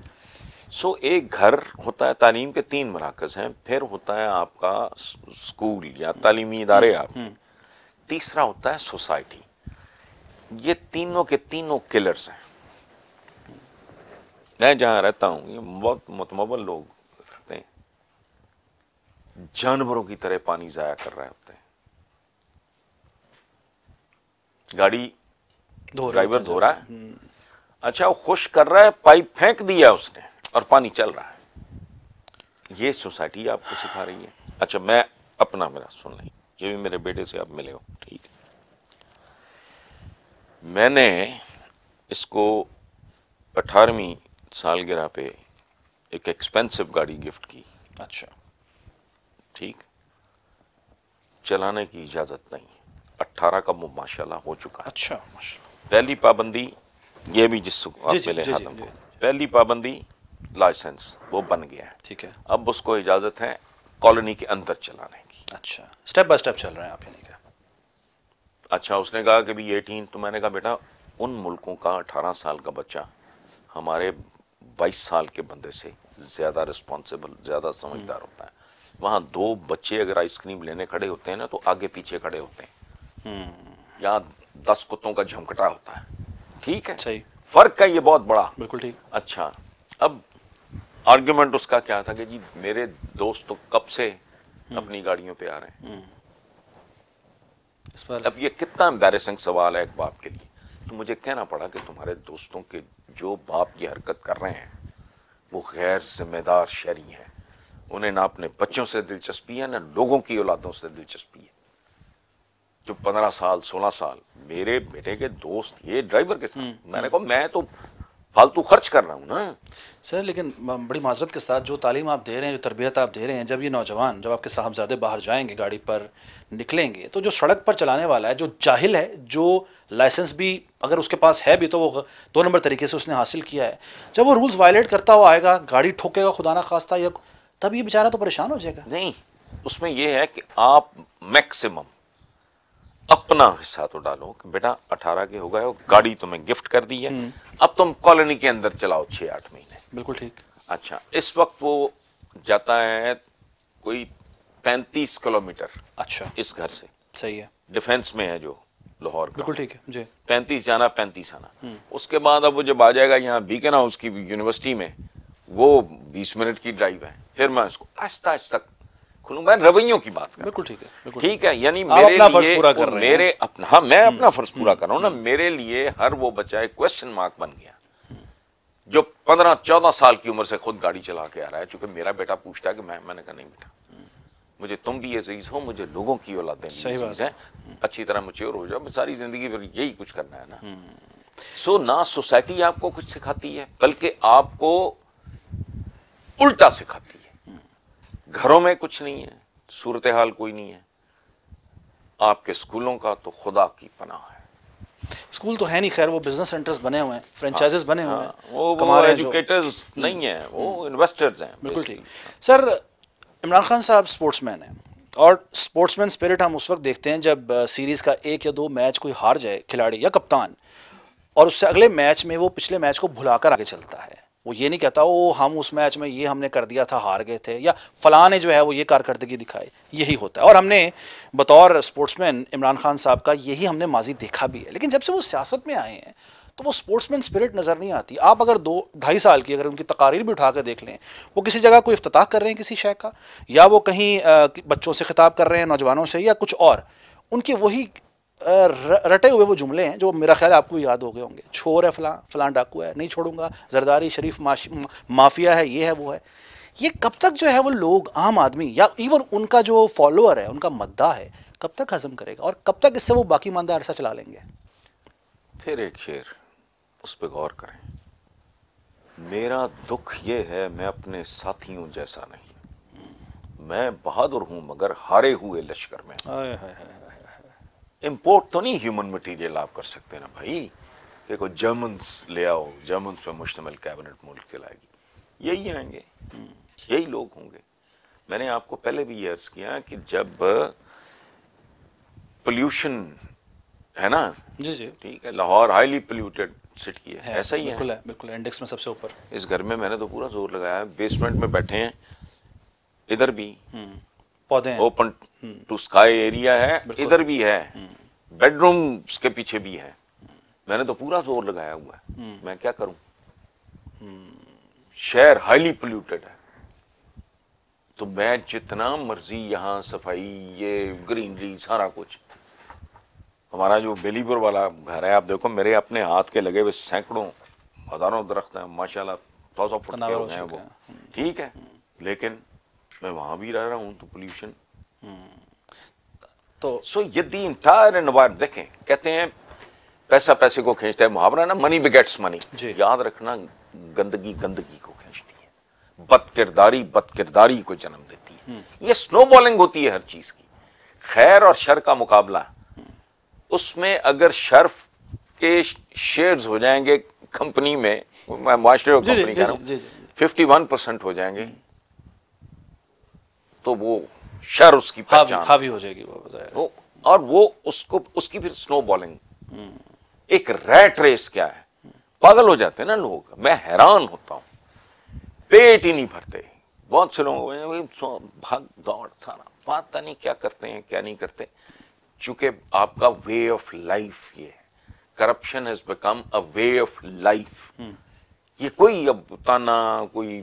सो एक घर होता है तालीम के तीन मराकज हैं फिर होता है आपका स्कूल या तालीमी इदारे आप हम्म, हम्म। तीसरा होता है सोसाइटी ये तीनों के तीनों किलर्स हैं मैं जहां रहता हूं ये बहुत मतमबल लोग रहते हैं जानवरों की तरह पानी ज़ाया कर रहे होते हैं गाड़ी ड्राइवर धो रहा है हम्म। अच्छा वो खुश कर रहा है पाइप फेंक दिया उसने और पानी चल रहा है ये सोसाइटी आपको सिखा रही है अच्छा मैं अपना मेरा सुन ली ये भी मेरे बेटे से आप मिले हो ठीक है मैंने इसको अठारहवीं सालगिरह पे एक एक्सपेंसिव गाड़ी गिफ्ट की अच्छा ठीक चलाने की इजाज़त नहीं अट्ठारह का माशाल्लाह हो चुका अच्छा पहली पाबंदी ये भी जिस मिले हाथम को पहली पाबंदी लाइसेंस वो बन गया है ठीक है अब उसको इजाज़त है कॉलोनी के अंदर चलाने की अच्छा स्टेप बाय स्टेप चल रहे हैं आप यानी क्या अच्छा उसने कहा कि भाई एटीन तो मैंने कहा बेटा उन मुल्कों का अठारह साल का बच्चा हमारे बाईस साल के बंदे से ज़्यादा रिस्पॉन्सिबल ज़्यादा समझदार होता है वहाँ दो बच्चे अगर आइसक्रीम लेने खड़े होते हैं ना तो आगे पीछे खड़े होते हैं हम्म। यहाँ दस कुत्तों का झमकटा होता है ठीक है सही फर्क है ये बहुत बड़ा बिल्कुल ठीक अच्छा अब आर्ग्यूमेंट उसका क्या था कि जी मेरे दोस्त तो कब से हम्म। अपनी गाड़ियों पे आ रहे हैं हम्म। अब ये कितना एम्बेसिंग सवाल है एक बाप के लिए तो मुझे कहना पड़ा कि तुम्हारे दोस्तों के जो बाप की हरकत कर रहे हैं वो गैर जिम्मेदार शहरी हैं उन्हें ना अपने बच्चों से दिलचस्पी है ना लोगों की औलादों से दिलचस्पी है जो पंद्रह साल सोलह साल मेरे बेटे के दोस्त ये ड्राइवर के साथ हम्म, मैंने हम्म। कहा मैं तो फालतू खर्च कर रहा हूँ ना सर लेकिन बड़ी माजरत के साथ जो तालीम आप दे रहे हैं जो तरबियत आप दे रहे हैं जब ये नौजवान जब आपके साहबजादे बाहर जाएंगे गाड़ी पर निकलेंगे तो जो सड़क पर चलाने वाला है जो जाहिल है जो लाइसेंस भी अगर उसके पास है भी तो वो दो नंबर तरीके से उसने हासिल किया है जब वो रूल्स वायलेट करता हुआ आएगा गाड़ी ठोकेगा खुदा ना खास्ता या तब ये बेचारा तो परेशान हो जाएगा नहीं उसमें यह है कि आप मैक्सिमम अपना हिस्सा तो डालो कि बेटा अठारह के हो गए हो गाड़ी तुम्हें गिफ्ट कर दी है हम्म। अब तुम कॉलोनी के अंदर चलाओ छह आठ महीने बिल्कुल ठीक अच्छा इस वक्त वो जाता है कोई पैंतीस किलोमीटर अच्छा इस घर से सही है डिफेंस में है जो लाहौर बिल्कुल ठीक है जी पैंतीस जाना पैंतीस आना हम्म। उसके बाद अब वो जब आ जाएगा यहाँ बीकन हाउस की यूनिवर्सिटी में वो बीस मिनट की ड्राइव है फिर मैं उसको आहिस्ता आहिस्ता खुलूँ मैं रवैयों की बात कर बिल्कुल ठीक है ठीक है यानी मेरे अपना लिए पूरा कर रहे मेरे अपना हाँ मैं हम्म, अपना फर्ज पूरा हम्म, कर रहा हूँ ना हम्म। मेरे लिए हर वो बच्चा एक क्वेश्चन मार्क बन गया जो पंद्रह चौदह साल की उम्र से खुद गाड़ी चला के आ रहा है चूंकि मेरा बेटा पूछता है कि मैं मैंने कहा नहीं बेटा मुझे तुम भी अजीज हो मुझे लोगों की औलादें है अच्छी तरह मच्योर हो जाओ सारी जिंदगी फिर यही कुछ करना है ना सो ना सोसाइटी आपको कुछ सिखाती है बल्कि आपको उल्टा सिखाती है घरों में कुछ नहीं है सूरत हाल कोई नहीं है आपके स्कूलों का तो खुदा की पनाह है स्कूल तो है नहीं खैर वो बिजनेस सेंटर्स बने हुए हैं फ्रेंचाइजेस हाँ, बने हुए हाँ, हैं वो, एजुकेटर्स नहीं है वो इन्वेस्टर्स हम्म। हैं बिल्कुल ठीक सर इमरान खान साहब स्पोर्ट्स मैन है और स्पोर्ट्समैन स्पिरिट हम उस वक्त देखते हैं जब सीरीज़ का एक या दो मैच कोई हार जाए खिलाड़ी या कप्तान और उससे अगले मैच में वो पिछले मैच को भुलाकर आगे चलता है वो ये नहीं कहता ओ हम उस मैच में ये हमने कर दिया था हार गए थे या फलां ने जो है वो ये कारकर्दगी दिखाई यही होता है और हमने बतौर स्पोर्ट्समैन इमरान खान साहब का यही हमने माजी देखा भी है लेकिन जब से वो सियासत में आए हैं तो वो स्पोर्ट्समैन स्पिरिट नज़र नहीं आती आप अगर दो ढाई साल की अगर उनकी तकारीर भी उठा कर देख लें वो किसी जगह कोई अफ्ताह कर रहे हैं किसी शय का या वो कहीं बच्चों से खिताब कर रहे हैं नौजवानों से या कुछ और उनकी वही रटे हुए वो जुमले हैं जो मेरा ख्याल आपको याद हो गए होंगे छोर है फलां फलां डाकू है नहीं छोड़ूंगा जरदारी शरीफ माफिया है ये है वो है ये कब तक जो है वो लोग आम आदमी या इवन उनका जो फॉलोअर है उनका मद्दा है कब तक हजम करेगा और कब तक इससे वो बाकी मंदा अरसा चला लेंगे फिर एक शेर उस पर गौर करें मेरा दुख ये है मैं अपने साथियों जैसा नहीं मैं बहादुर हूं मगर हारे हुए लश्कर में आए, आए, आए। इम्पोर्ट तो नहीं ह्यूमन मटेरियल आप कर सकते ना भाई देखो जर्मन्स ले आओ जर्मन्स में मुश्तमल कैबिनेट मुल्क चलाएगी यही आएंगे हम्म, यही लोग होंगे मैंने आपको पहले भी ये अर्ज किया कि जब पोल्यूशन है ना जी जी ठीक है लाहौर हाईली पोल्यूटेड सिटी है, है ऐसा ही बिल्कुल है बिल्कुल इंडेक्स में सबसे ऊपर इस घर में मैंने तो पूरा जोर लगाया बेसमेंट में बैठे हैं इधर भी हम्म। पौधे ओपन टू स्काई एरिया है इधर भी है बेडरूम के पीछे भी है मैंने तो पूरा जोर लगाया हुआ है हम्म। मैं क्या करूं शहर हाईली पोल्यूटेड है तो मैं जितना मर्जी यहां सफाई ये ग्रीनरी सारा कुछ हमारा जो बेलीपुर वाला घर है आप देखो मेरे अपने हाथ के लगे हुए सैकड़ों हजारों दरख्त हैं माशाल्लाह सौ सौ फुट के वो ठीक है हम्म। लेकिन मैं वहाँ भी रह रहा हूँ तो पोल्यूशन तो सो यदि इंटायर एनवायर देखें कहते हैं पैसा पैसे को खींचता है मुहावरा ना मनी बिगेट्स मनी याद रखना गंदगी गंदगी को खींचती है बद किरदारी बद किरदारी को जन्म देती है हम्म। ये स्नोबॉलिंग होती है हर चीज की खैर और शर का मुकाबला उसमें अगर शर्फ के शेयर्स हो जाएंगे कंपनी में मैं master company fifty one percent हो जाएंगे तो वो शर उसकी हावी, हावी हो जाएगी वो तो, और वो उसको उसकी फिर स्नो बॉलिंग एक रेट रेस क्या है पागल हो जाते हैं ना लोग मैं हैरान होता हूं पेट ही नहीं भरते बहुत से लोग भाग दौड़ था ना पता नहीं क्या करते हैं क्या नहीं करते क्योंकि आपका वे ऑफ लाइफ ये है corruption has become a way of life ये कोई अब ताना कोई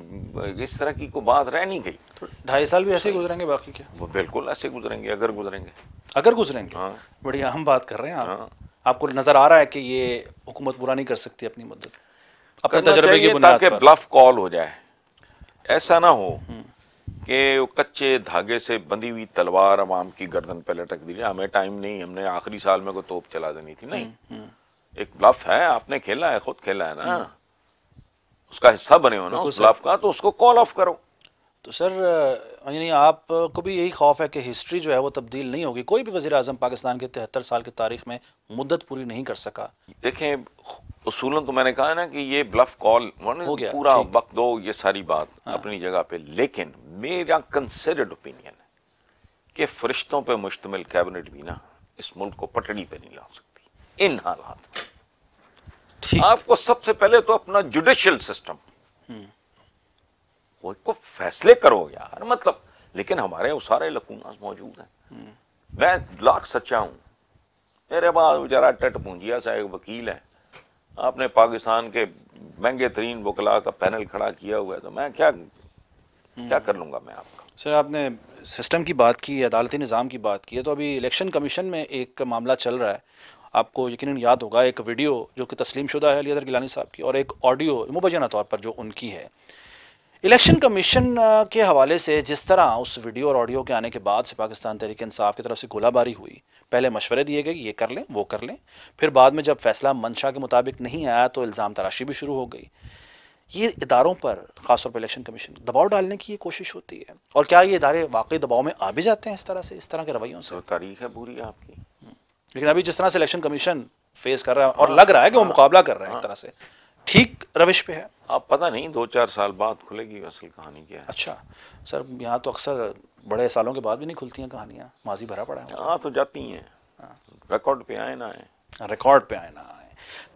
इस तरह की कोई बात रह नहीं गई तो ढाई साल भी ऐसे ही गुजरेंगे बाकी क्या वो बिल्कुल ऐसे गुजरेंगे अगर गुजरेंगे अगर गुजरेंगे हाँ बड़ी अहम बात कर रहे हैं आप हाँ। आपको नज़र आ रहा है कि ये हुकूमत पूरा नहीं कर सकती अपनी मदद अपने तजर्बे की बुनियाद पर ब्लफ कॉल हो जाए ऐसा ना हो हम्म। कि कच्चे धागे से बंधी हुई तलवार आवाम की गर्दन पर लटक दी हमें टाइम नहीं हमने आखिरी साल में कोई तोप चला देनी थी नहीं हम्म, हम्म। एक ब्लफ है आपने खेला है खुद खेला है ना उसका हिस्सा बने हो ना उस खिलाफ का तो उसको कॉल ऑफ करो तो सर यानी आप को भी यही खौफ है कि हिस्ट्री जो है वो तब्दील नहीं होगी कोई भी वजी अजम पाकिस्तान के तिहत्तर साल की तारीख में मुद्दत पूरी नहीं कर सका देखें उसूलन तो मैंने कहा ना कि ये ब्लफ कॉल हो पूरा वक्त दो ये सारी बात हाँ। अपनी जगह पे लेकिन मेरा कंसिडर्ड ओपिनियन है कि फरिश्तों पर मुश्तमिल कैबिनेट भी ना इस मुल्क को पटड़ी पर नहीं ला सकती इन हालात में आपको सबसे पहले तो अपना जुडिशियल सिस्टम को फैसले करो यार मतलब लेकिन हमारे यहाँ सारे लकूनास मौजूद हैं मैं लाख सच्चा हूँ मेरे पास बेचारा टट पूंजिया सा एक वकील है आपने पाकिस्तान के महंगे तरीन वकला का पैनल खड़ा किया हुआ है तो मैं क्या क्या कर लूंगा मैं आपका सर आपने सिस्टम की बात की अदालती निज़ाम की बात की है तो अभी इलेक्शन कमीशन में एक मामला चल रहा है आपको यकीन याद होगा एक वीडियो जो कि तस्लीम शुदा है अलीदर गिलानी साहब की और एक ऑडियो मुबैना तौर पर जो उनकी है इलेक्शन कमीशन के हवाले से जिस तरह उस वीडियो और ऑडियो के आने के बाद से पाकिस्तान तहरीक इंसाफ की तरफ से गोलाबारी हुई पहले मशवरे दिए गए ये कर लें वो कर लें फिर बाद में जब फैसला मंशा के मुताबिक नहीं आया तो इल्ज़ाम तराशी भी शुरू हो गई ये इदारों पर ख़ासतौर पर इलेक्शन कमीशन दबाव डालने की ये कोशिश होती है और क्या ये इदारे वाकई दबाव में आ भी जाते हैं इस तरह से इस तरह के रवैयों से तो तारीख है बुरी आपकी लेकिन अभी जिस तरह से इलेक्शन कमीशन फेस कर रहा है और हाँ। लग रहा है कि वो हाँ। मुकाबला कर रहे हैं एक हाँ। तरह से ठीक रविश पे है आप पता नहीं दो चार साल बाद खुलेगी असल कहानी क्या है अच्छा सर यहाँ तो अक्सर बड़े सालों के बाद भी नहीं खुलती हैं कहानियाँ माजी भरा पड़ा है हाँ तो जाती हैं रिकॉर्ड पे आए ना आए रिकॉर्ड पे आए ना आए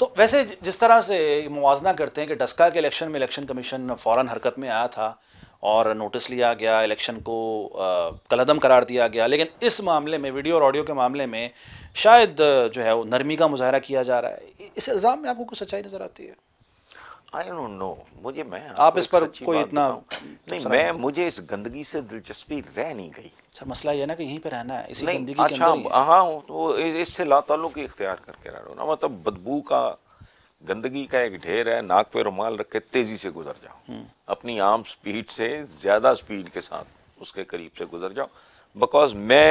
तो वैसे जिस तरह से मुवजना करते हैं कि डस्का के इलेक्शन में इलेक्शन कमीशन फ़ौरन हरकत में आया था और नोटिस लिया गया इलेक्शन को कलदम करार दिया गया लेकिन इस मामले में वीडियो और ऑडियो के मामले में शायद जो है वो नरमी का मुजाहरा किया जा रहा है इस इल्ज़ाम में आपको कुछ सच्चाई नज़र आती है आई डोंट नो मुझे मैं आप इस पर कोई इतना नहीं मैं मुझे इस गंदगी से दिलचस्पी रह नहीं गई सर मसला यह ना कि यहीं पर रहना है इसी गंदगी अच्छा, के अंदर हाँ वो इससे लाताल्लुक इख्तियार करके रह रहा हूँ ना मतलब बदबू का गंदगी का एक ढेर है नाक पे रुमाल रख के तेजी से गुजर जाओ हम्म। अपनी आम स्पीड से ज्यादा स्पीड के साथ उसके करीब से गुजर जाओ बिकॉज मैं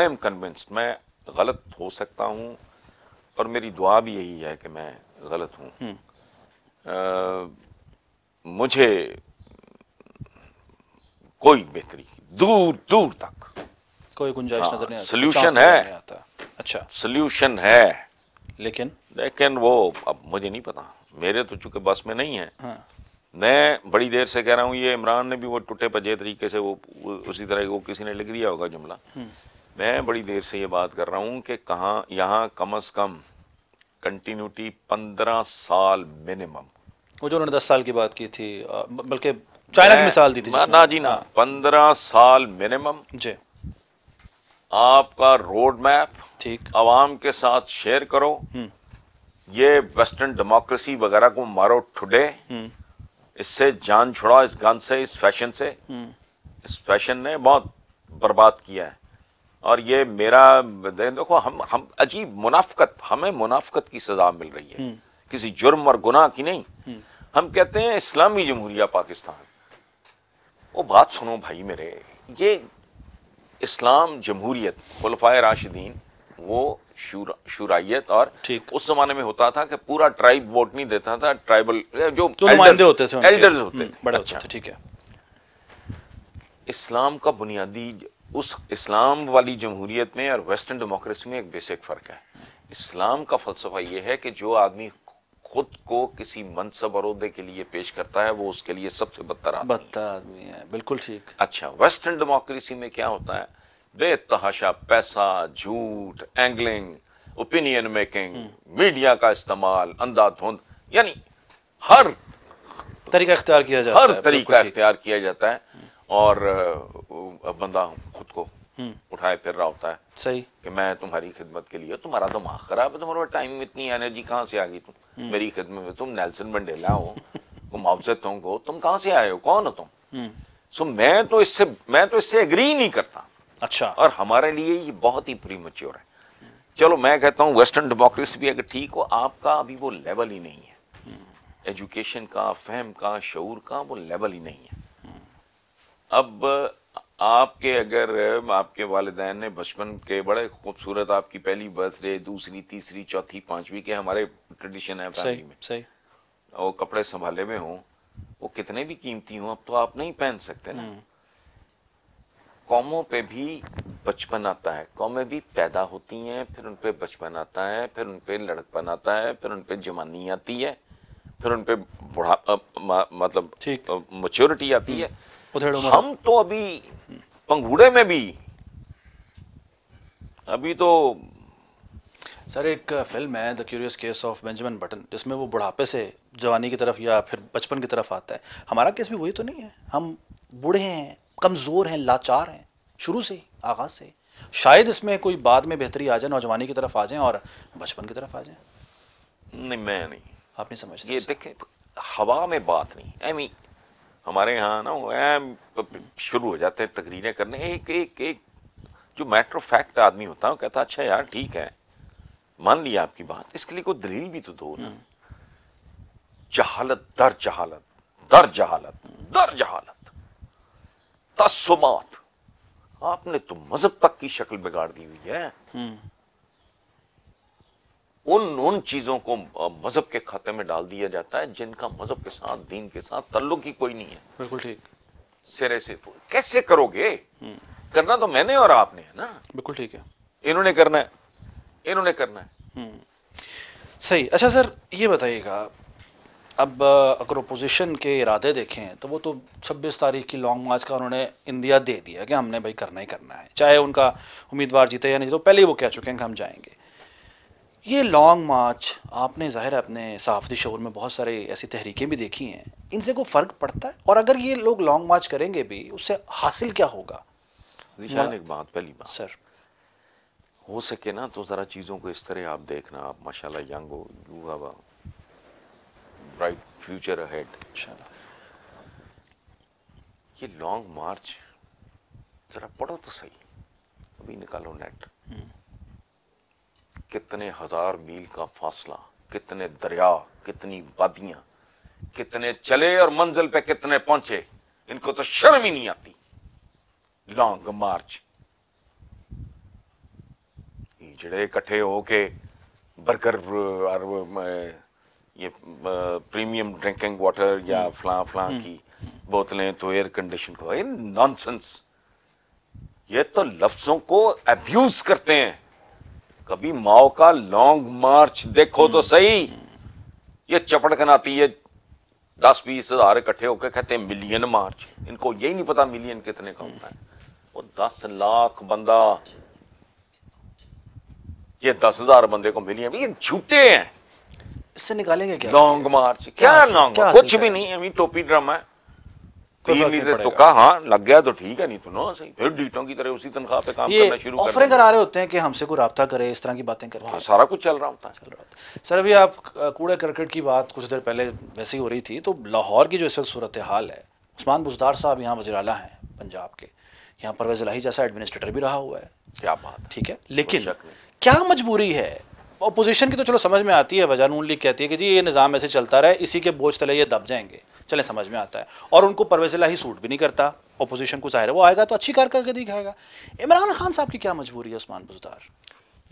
आई एम कन्विंस्ड मैं गलत हो सकता हूँ और मेरी दुआ भी यही है कि मैं गलत हूँ हम्म। मुझे कोई बेहतरी दूर दूर तक कोई गुंजाइश हाँ, नजर नहीं सोल्यूशन है अच्छा सोल्यूशन है लेकिन लेकिन वो अब मुझे नहीं पता मेरे तो चूंकि बस में नहीं है हाँ। मैं बड़ी देर से कह रहा हूँ ये इमरान ने भी वो टूटे पजे तरीके से वो उसी तरह वो किसी ने लिख दिया होगा जुमला हम्म। मैं बड़ी देर से ये बात कर रहा हूँ कि कहाँ यहाँ कम अज़ कम कंटिन्यूटी पंद्रह साल मिनिमम वो जो उन्होंने दस साल की बात की थी बल्कि चाइना की मिसाल दी थी ना जी ना हाँ। पंद्रह साल मिनिमम जी आपका रोड मैप ठीक आवाम के साथ शेयर करो हम्म। ये वेस्टर्न डेमोक्रेसी वगैरह को मारो ठुडे हम्म। इससे जान छुड़ाओ इस गन से इस फैशन से हम्म। इस फैशन ने बहुत बर्बाद किया है और ये मेरा देखो हम हम अजीब मुनाफकत हमें मुनाफ्त की सजा मिल रही है हम्म। किसी जुर्म और गुनाह की नहीं हम्म। हम कहते हैं इस्लामी जमहूरिया पाकिस्तान वो बात सुनो भाई मेरे ये इस्लाम जमहूरियत खुलफा राशिदीन वो शुरा, शूराइत और उस जमाने में होता था कि पूरा ट्राइब वोट नहीं देता था ट्राइबल जो तो एल्डर्स होते थे एल्डर्स हम्म, अच्छा। होते थे बड़ा अच्छा ठीक है इस्लाम का बुनियादी उस इस्लाम वाली जमहूरियत में और वेस्टर्न डेमोक्रेसी में एक बेसिक फ़र्क है इस्लाम का फ़लसफ़ा यह है कि जो आदमी खुद को किसी मनसब अरदे के लिए पेश करता है वो उसके लिए सबसे बदतर आदमी बदतर आदमी है बिल्कुल ठीक अच्छा वेस्टर्न डेमोक्रेसी में क्या होता है बेतहाशा पैसा झूठ एंगलिंग ओपिनियन मेकिंग हम्म। मीडिया का इस्तेमाल अंधाधुंध यानी हर तरीका इख्तियार किया जाता हर है हर तरीका इख्तियार किया जाता है और बंदा हम्म। उठाए फिर रहा होता है सही कि मैं तुम्हारी खिदमत के लिए तुम्हारा दिमाग खराब है तुम्हारे टाइम में इतनी एनर्जी कहाँ से आ गई तुम हम्म। मेरी खिदमत में तुम नेल्सन मंडेला हो (laughs) तुम अफजत हो तुम कहाँ से आए हो कौन हो तुम सो हम्म। मैं तो इससे मैं तो इससे एग्री नहीं करता अच्छा और हमारे लिए ये बहुत ही प्री मच्योर है चलो मैं कहता हूँ वेस्टर्न डेमोक्रेसी भी अगर ठीक हो आपका अभी वो लेवल ही नहीं है एजुकेशन का फहम का शूर का वो लेवल ही नहीं है अब आपके अगर आपके वालदेन ने बचपन के बड़े खूबसूरत आपकी पहली बर्थडे दूसरी तीसरी चौथी पांचवी के हमारे ट्रेडिशन है सही, में सही वो कपड़े संभाले में हों वो कितने भी कीमती हों अब तो आप नहीं पहन सकते ना हम्म। कौमों पे भी बचपन आता है कौमें भी पैदा होती हैं फिर उन पे बचपन आता है फिर उन पे लड़कपन आता है फिर उन पे जवानी आती है फिर उन पे बुढ़ा मतलब मच्योरिटी आती है हम तो अभी पंगूड़े में भी अभी तो सर एक फिल्म है the curious case of Benjamin Button जिसमें वो बुढ़ापे से जवानी की तरफ या फिर बचपन की तरफ आता है हमारा केस भी वही तो नहीं है हम बूढ़े हैं कमज़ोर हैं लाचार हैं शुरू से ही आगाज़ से शायद इसमें कोई बाद में बेहतरी आ जाए नौजवानी की तरफ आ जाए और बचपन की तरफ आ जाए नहीं मैं नहीं आप नहीं समझते ये देखें हवा में बात नहीं आई मीन हमारे यहाँ ना एम शुरू हो जाते हैं तकरीरें करने एक एक एक जो मैटर ऑफ फैक्ट आदमी होता है वो कहता अच्छा यार ठीक है मान लिया आपकी बात इसके लिए कोई दलील भी तो दो ना हम्म। जहालत दर जहालत दर जहालत दर जहालत तस्मात आपने तो मजहब तक की शक्ल बिगाड़ दी हुई है हम्म। उन उन चीज़ों को मज़हब के खाते में डाल दिया जाता है जिनका मज़हब के साथ दीन के साथ तल्लुक ही कोई नहीं है बिल्कुल ठीक सिरे से तो कैसे करोगे करना तो मैंने और आपने है ना बिल्कुल ठीक है इन्होंने करना है इन्होंने करना है हम्म। सही अच्छा सर ये बताइएगा अब अगर अपोजिशन के इरादे देखें तो वो तो छब्बीस तारीख की लॉन्ग मार्च का उन्होंने इंडिया दे दिया कि हमने भाई करना ही करना है चाहे उनका उम्मीदवार जीते या नहीं तो पहले ही वो कह चुके हैं कि हम जाएंगे ये लॉन्ग मार्च आपने ज़ाहिर है अपने सहाफ़ती शोर में बहुत सारे ऐसी तहरीकें भी देखी हैं इनसे कोई फ़र्क पड़ता है और अगर ये लोग लॉन्ग मार्च करेंगे भी उससे हासिल क्या होगा एक बात पहली बात सर हो सके ना तो ज़रा चीज़ों को इस तरह आप देखना आप माशाल्लाह यंग हो you have a bright future ahead ये लॉन्ग मार्च ज़रा पढ़ो तो सही अभी निकालो नेट कितने हजार मील का फासला कितने दरिया कितनी वादियां कितने चले और मंजिल पे कितने पहुंचे इनको तो शर्म ही नहीं आती लॉन्ग मार्च जड़े इकट्ठे होके बर्गर और ये प्रीमियम ड्रिंकिंग वाटर या फला हम्म। फला हम्म। की बोतलें तो एयर कंडीशन को ये नॉनसेंस ये तो लफ्जों को अब्यूज करते हैं कभी माओ का लॉन्ग मार्च देखो तो सही ये कनाती है दस बीस हजार इकट्ठे होकर कहते हैं मिलियन मार्च इनको यही नहीं पता मिलियन कितने का होता है वो दस लाख बंदा ये दस हजार बंदे को मिलियन ये झूठे हैं इससे निकालेंगे क्या लॉन्ग मार्च क्या लॉन्ग कुछ भी नहीं है टोपी ड्रामा है कहा लग गया तो ठीक है तो कि हमसे कोई इस तरह की बातें हाँ, सारा कुछ चल रहा होता चल रहा होता सर अभी आप की बात कुछ देर पहले वैसे ही हो रही थी तो लाहौर की जो इस वक्त सूरत हाल है उस्मान बुजदार साहब यहाँ वजी अला हैं पंजाब के यहाँ परवेज लाही जैसा एडमिनिस्ट्रेटर भी रहा हुआ है क्या बात ठीक है लेकिन क्या मजबूरी है अपोजिशन की तो चलो समझ में आती है वजह नून लीग कहती है कि जी ये निज़ाम ऐसे चलता रहे इसी के बोझ तले ये दब जाएंगे चले समझ में आता है और उनको परवेजिला ही सूट भी नहीं करता अपोजिशन को जाहिर है वो आएगा तो अच्छी कार करके दिखाएगा इमरान खान साहब की क्या मजबूरी है उस्मान बुजदार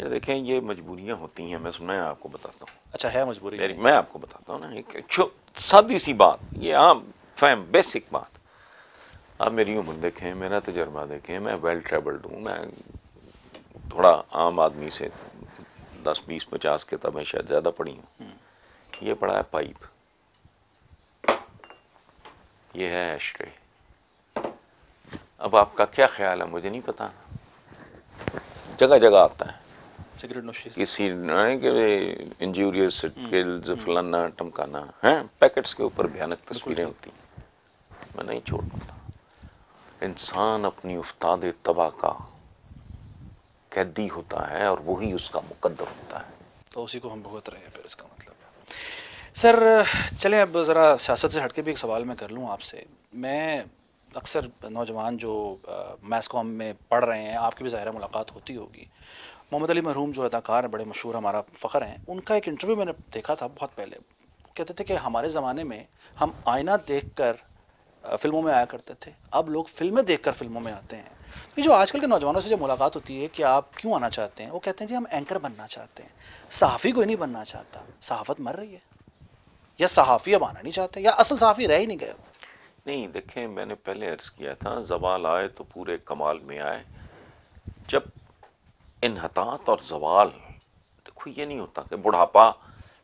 ये देखें ये मजबूरियाँ होती हैं मैं सुना आपको बताता हूँ अच्छा है मजबूरी मेरी मैं आपको बताता हूँ ना एक सादी सी बात ये आम फैम बेसिक बात आप मेरी उम्र देखें मेरा तजर्बा देखें मैं वेल ट्रेवल्ड हूँ मैं थोड़ा आम आदमी से दस बीस पचास किताबें शायद ज़्यादा पढ़ी हूँ ये पढ़ा है पाइप ये है ऐश्रे अब आपका क्या ख्याल है मुझे नहीं पता जगह जगह आता है किसी के इंजूरियस हम्म। हम्म। फलाना टमकाना है पैकेट्स के ऊपर भयानक तस्वीरें होती हैं मैं नहीं छोड़ पाता इंसान अपनी उस्ताद तबाह का कैदी होता है और वही उसका मुकद्दर होता है तो उसी को हम भुगत रहे हैं फिर इसका मतलब सर चलें अब ज़रा सियासत से हट के भी एक सवाल मैं कर लूँ आपसे मैं अक्सर नौजवान जो मैस कॉम में पढ़ रहे हैं आपकी भी ज़ाहिर मुलाकात होती होगी मोहम्मद अली महरूम जो अदाकार हैं बड़े मशहूर हमारा फ़ख्र हैं उनका एक इंटरव्यू मैंने देखा था बहुत पहले कहते थे कि हमारे ज़माने में हम आईना देख कर फिल्मों में आया करते थे अब लोग फिल्में देख कर फिल्मों में आते हैं तो ये जो आजकल के नौजवानों से जब मुलाकात होती है कि आप क्यों आना चाहते हैं वो कहते हैं जी हम एंकर बनना चाहते हैं सहाफ़ी कोई नहीं बनना चाहता सहाफ़त मर रही है या सहाफ़ी अब आना नहीं चाहते या असल सहाफ़ी रह ही नहीं गया नहीं देखें मैंने पहले अर्ज़ किया था जवाल आए तो पूरे कमाल में आए जब इनहतात और जवाल देखो ये नहीं होता कि बुढ़ापा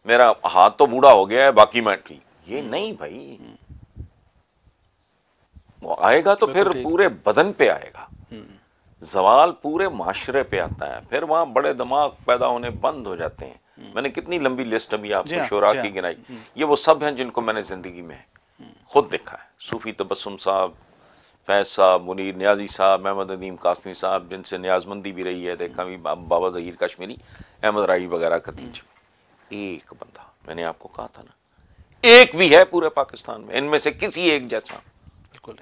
मेरा हाथ तो बूढ़ा हो गया है बाकी मैं ठीक ये हम्म। नहीं भाई हम्म। वो आएगा तो फिर पूरे बदन पे आएगा हम्म। जवाल पूरे माशरे पे आता है फिर वहां बड़े दिमाग पैदा होने बंद हो जाते हैं मैंने कितनी लंबी लिस्ट अभी आपको हाँ, शोरा की हाँ। गिनाई ये वो सब हैं जिनको मैंने ज़िंदगी में खुद देखा है सूफ़ी तबसम साहब फैज़ साहब मुनीर न्याजी साहब अहमद नदीम कासमी साहब जिनसे न्याजमंदी भी रही है देखा भी बाबा जहीर कश्मीरी अहमद राही वगैरह खतीज एक बंदा मैंने आपको कहा था ना एक भी है पूरे पाकिस्तान में इनमें से किसी एक जैसा बिल्कुल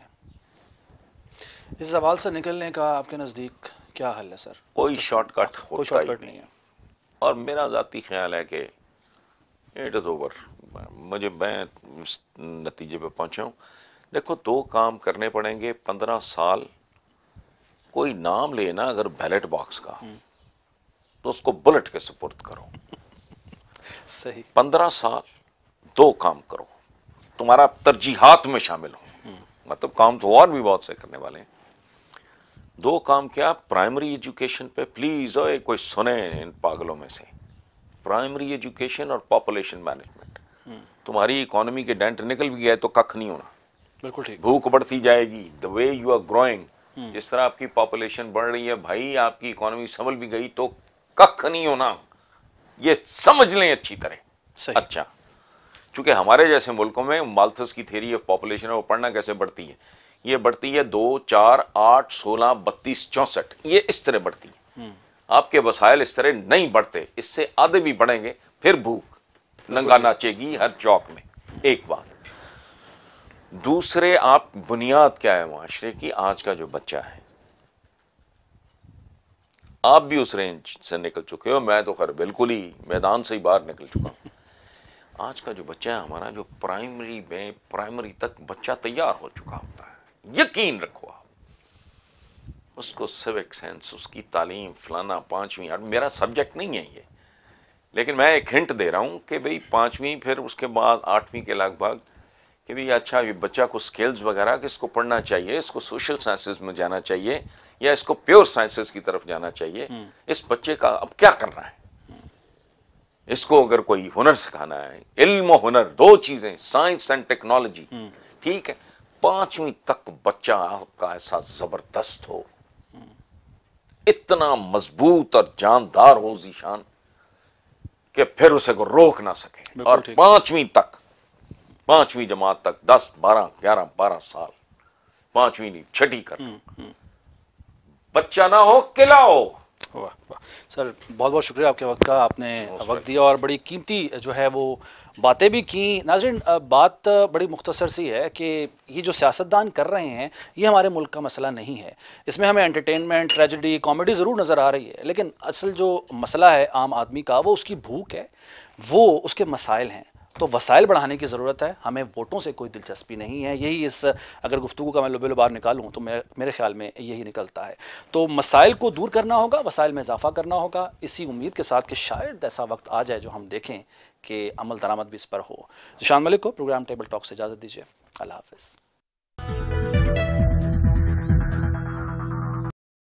इस सवाल से निकलने का आपके नज़दीक क्या हल है सर कोई शॉर्टकट कोई शॉर्टकट नहीं है और मेरा ज़ाती ख्याल है कि इट इज़ ओवर मुझे मैं नतीजे पे पहुँचा हूँ देखो दो काम करने पड़ेंगे पंद्रह साल कोई नाम लेना अगर बैलेट बॉक्स का हम्म। तो उसको बुलेट के सपुर्द करो (laughs) सही पंद्रह साल दो काम करो तुम्हारा तरजीहात में शामिल हो हम्म। मतलब काम तो और भी बहुत से करने वाले हैं दो काम क्या प्राइमरी एजुकेशन पे प्लीज़ ओए कोई सुने इन पागलों में से प्राइमरी एजुकेशन और पॉपुलेशन मैनेजमेंट हम्म। तुम्हारी इकोनॉमी के डेंट निकल भी गया तो कख नहीं होना बिल्कुल ठीक भूख बढ़ती जाएगी the way you are growing जिस तरह आपकी पॉपुलेशन बढ़ रही है भाई आपकी इकोनॉमी संभल भी गई तो कख नहीं होना ये समझ लें अच्छी तरह सही। अच्छा क्योंकि हमारे जैसे मुल्कों में माल्थस की थेरी ऑफ पॉपुलेशन है वो पढ़ना कैसे बढ़ती है ये बढ़ती है दो चार आठ सोलह बत्तीस चौंसठ ये इस तरह बढ़ती है हम्म। आपके वसायल इस तरह नहीं बढ़ते इससे आधे भी बढ़ेंगे फिर भूख नंगा नाचेगी हर चौक में एक बात दूसरे आप बुनियाद क्या है माशरे की आज का जो बच्चा है आप भी उस रेंज से निकल चुके हो मैं तो खैर बिल्कुल ही मैदान से ही बाहर निकल चुका हूं आज का जो बच्चा है हमारा जो प्राइमरी में प्राइमरी तक बच्चा तैयार हो चुका होता है यकीन रखो आप उसको सिविक सेंस उसकी तालीम फलाना पांचवी आठ मेरा सब्जेक्ट नहीं है ये लेकिन मैं एक हिंट दे रहा हूं कि भाई पांचवी फिर उसके बाद आठवीं के लगभग कि भाई अच्छा ये बच्चा को स्किल्स वगैरह कि इसको पढ़ना चाहिए इसको सोशल साइंसेज में जाना चाहिए या इसको प्योर साइंसेज की तरफ जाना चाहिए हम्म। इस बच्चे का अब क्या करना है इसको अगर कोई हुनर सिखाना है इल्म हुनर दो चीज़ें साइंस एंड टेक्नोलॉजी ठीक है पांचवी तक बच्चा आपका ऐसा जबरदस्त हो इतना मजबूत और जानदार हो जीशान कि फिर उसे को रोक ना सके और पांचवी तक पांचवी जमात तक दस बारह ग्यारह बारह साल पांचवी नहीं छठी कर हम्म, हम्म। बच्चा ना हो किला हो वाह वाह सर बहुत बहुत शुक्रिया आपके वक्त का आपने वक्त दिया और बड़ी कीमती जो है वो बातें भी की नाजरन बात बड़ी मुख्तसर सी है कि ये जो सियासतदान कर रहे हैं ये हमारे मुल्क का मसला नहीं है इसमें हमें एंटरटेनमेंट ट्रेजडी कॉमेडी ज़रूर नज़र आ रही है लेकिन असल जो मसला है आम आदमी का वो उसकी भूख है वो उसके मसाइल हैं तो वसाइल बढ़ाने की ज़रूरत है हमें वोटों से कोई दिलचस्पी नहीं है यही इस अगर गुफ्तु का मैं लुबे लुबार निकालूँ तो मेरे मेरे ख्याल में यही निकलता है तो मसाइल को दूर करना होगा वसाइल में इजाफा करना होगा इसी उम्मीद के साथ कि शायद ऐसा वक्त आ जाए जो हम देखें कि अमल दरामद भी इस पर हो जिशान मलिक को प्रोग्राम टेबल टॉक से इजाज़त दीजिए अल्लाह हाफ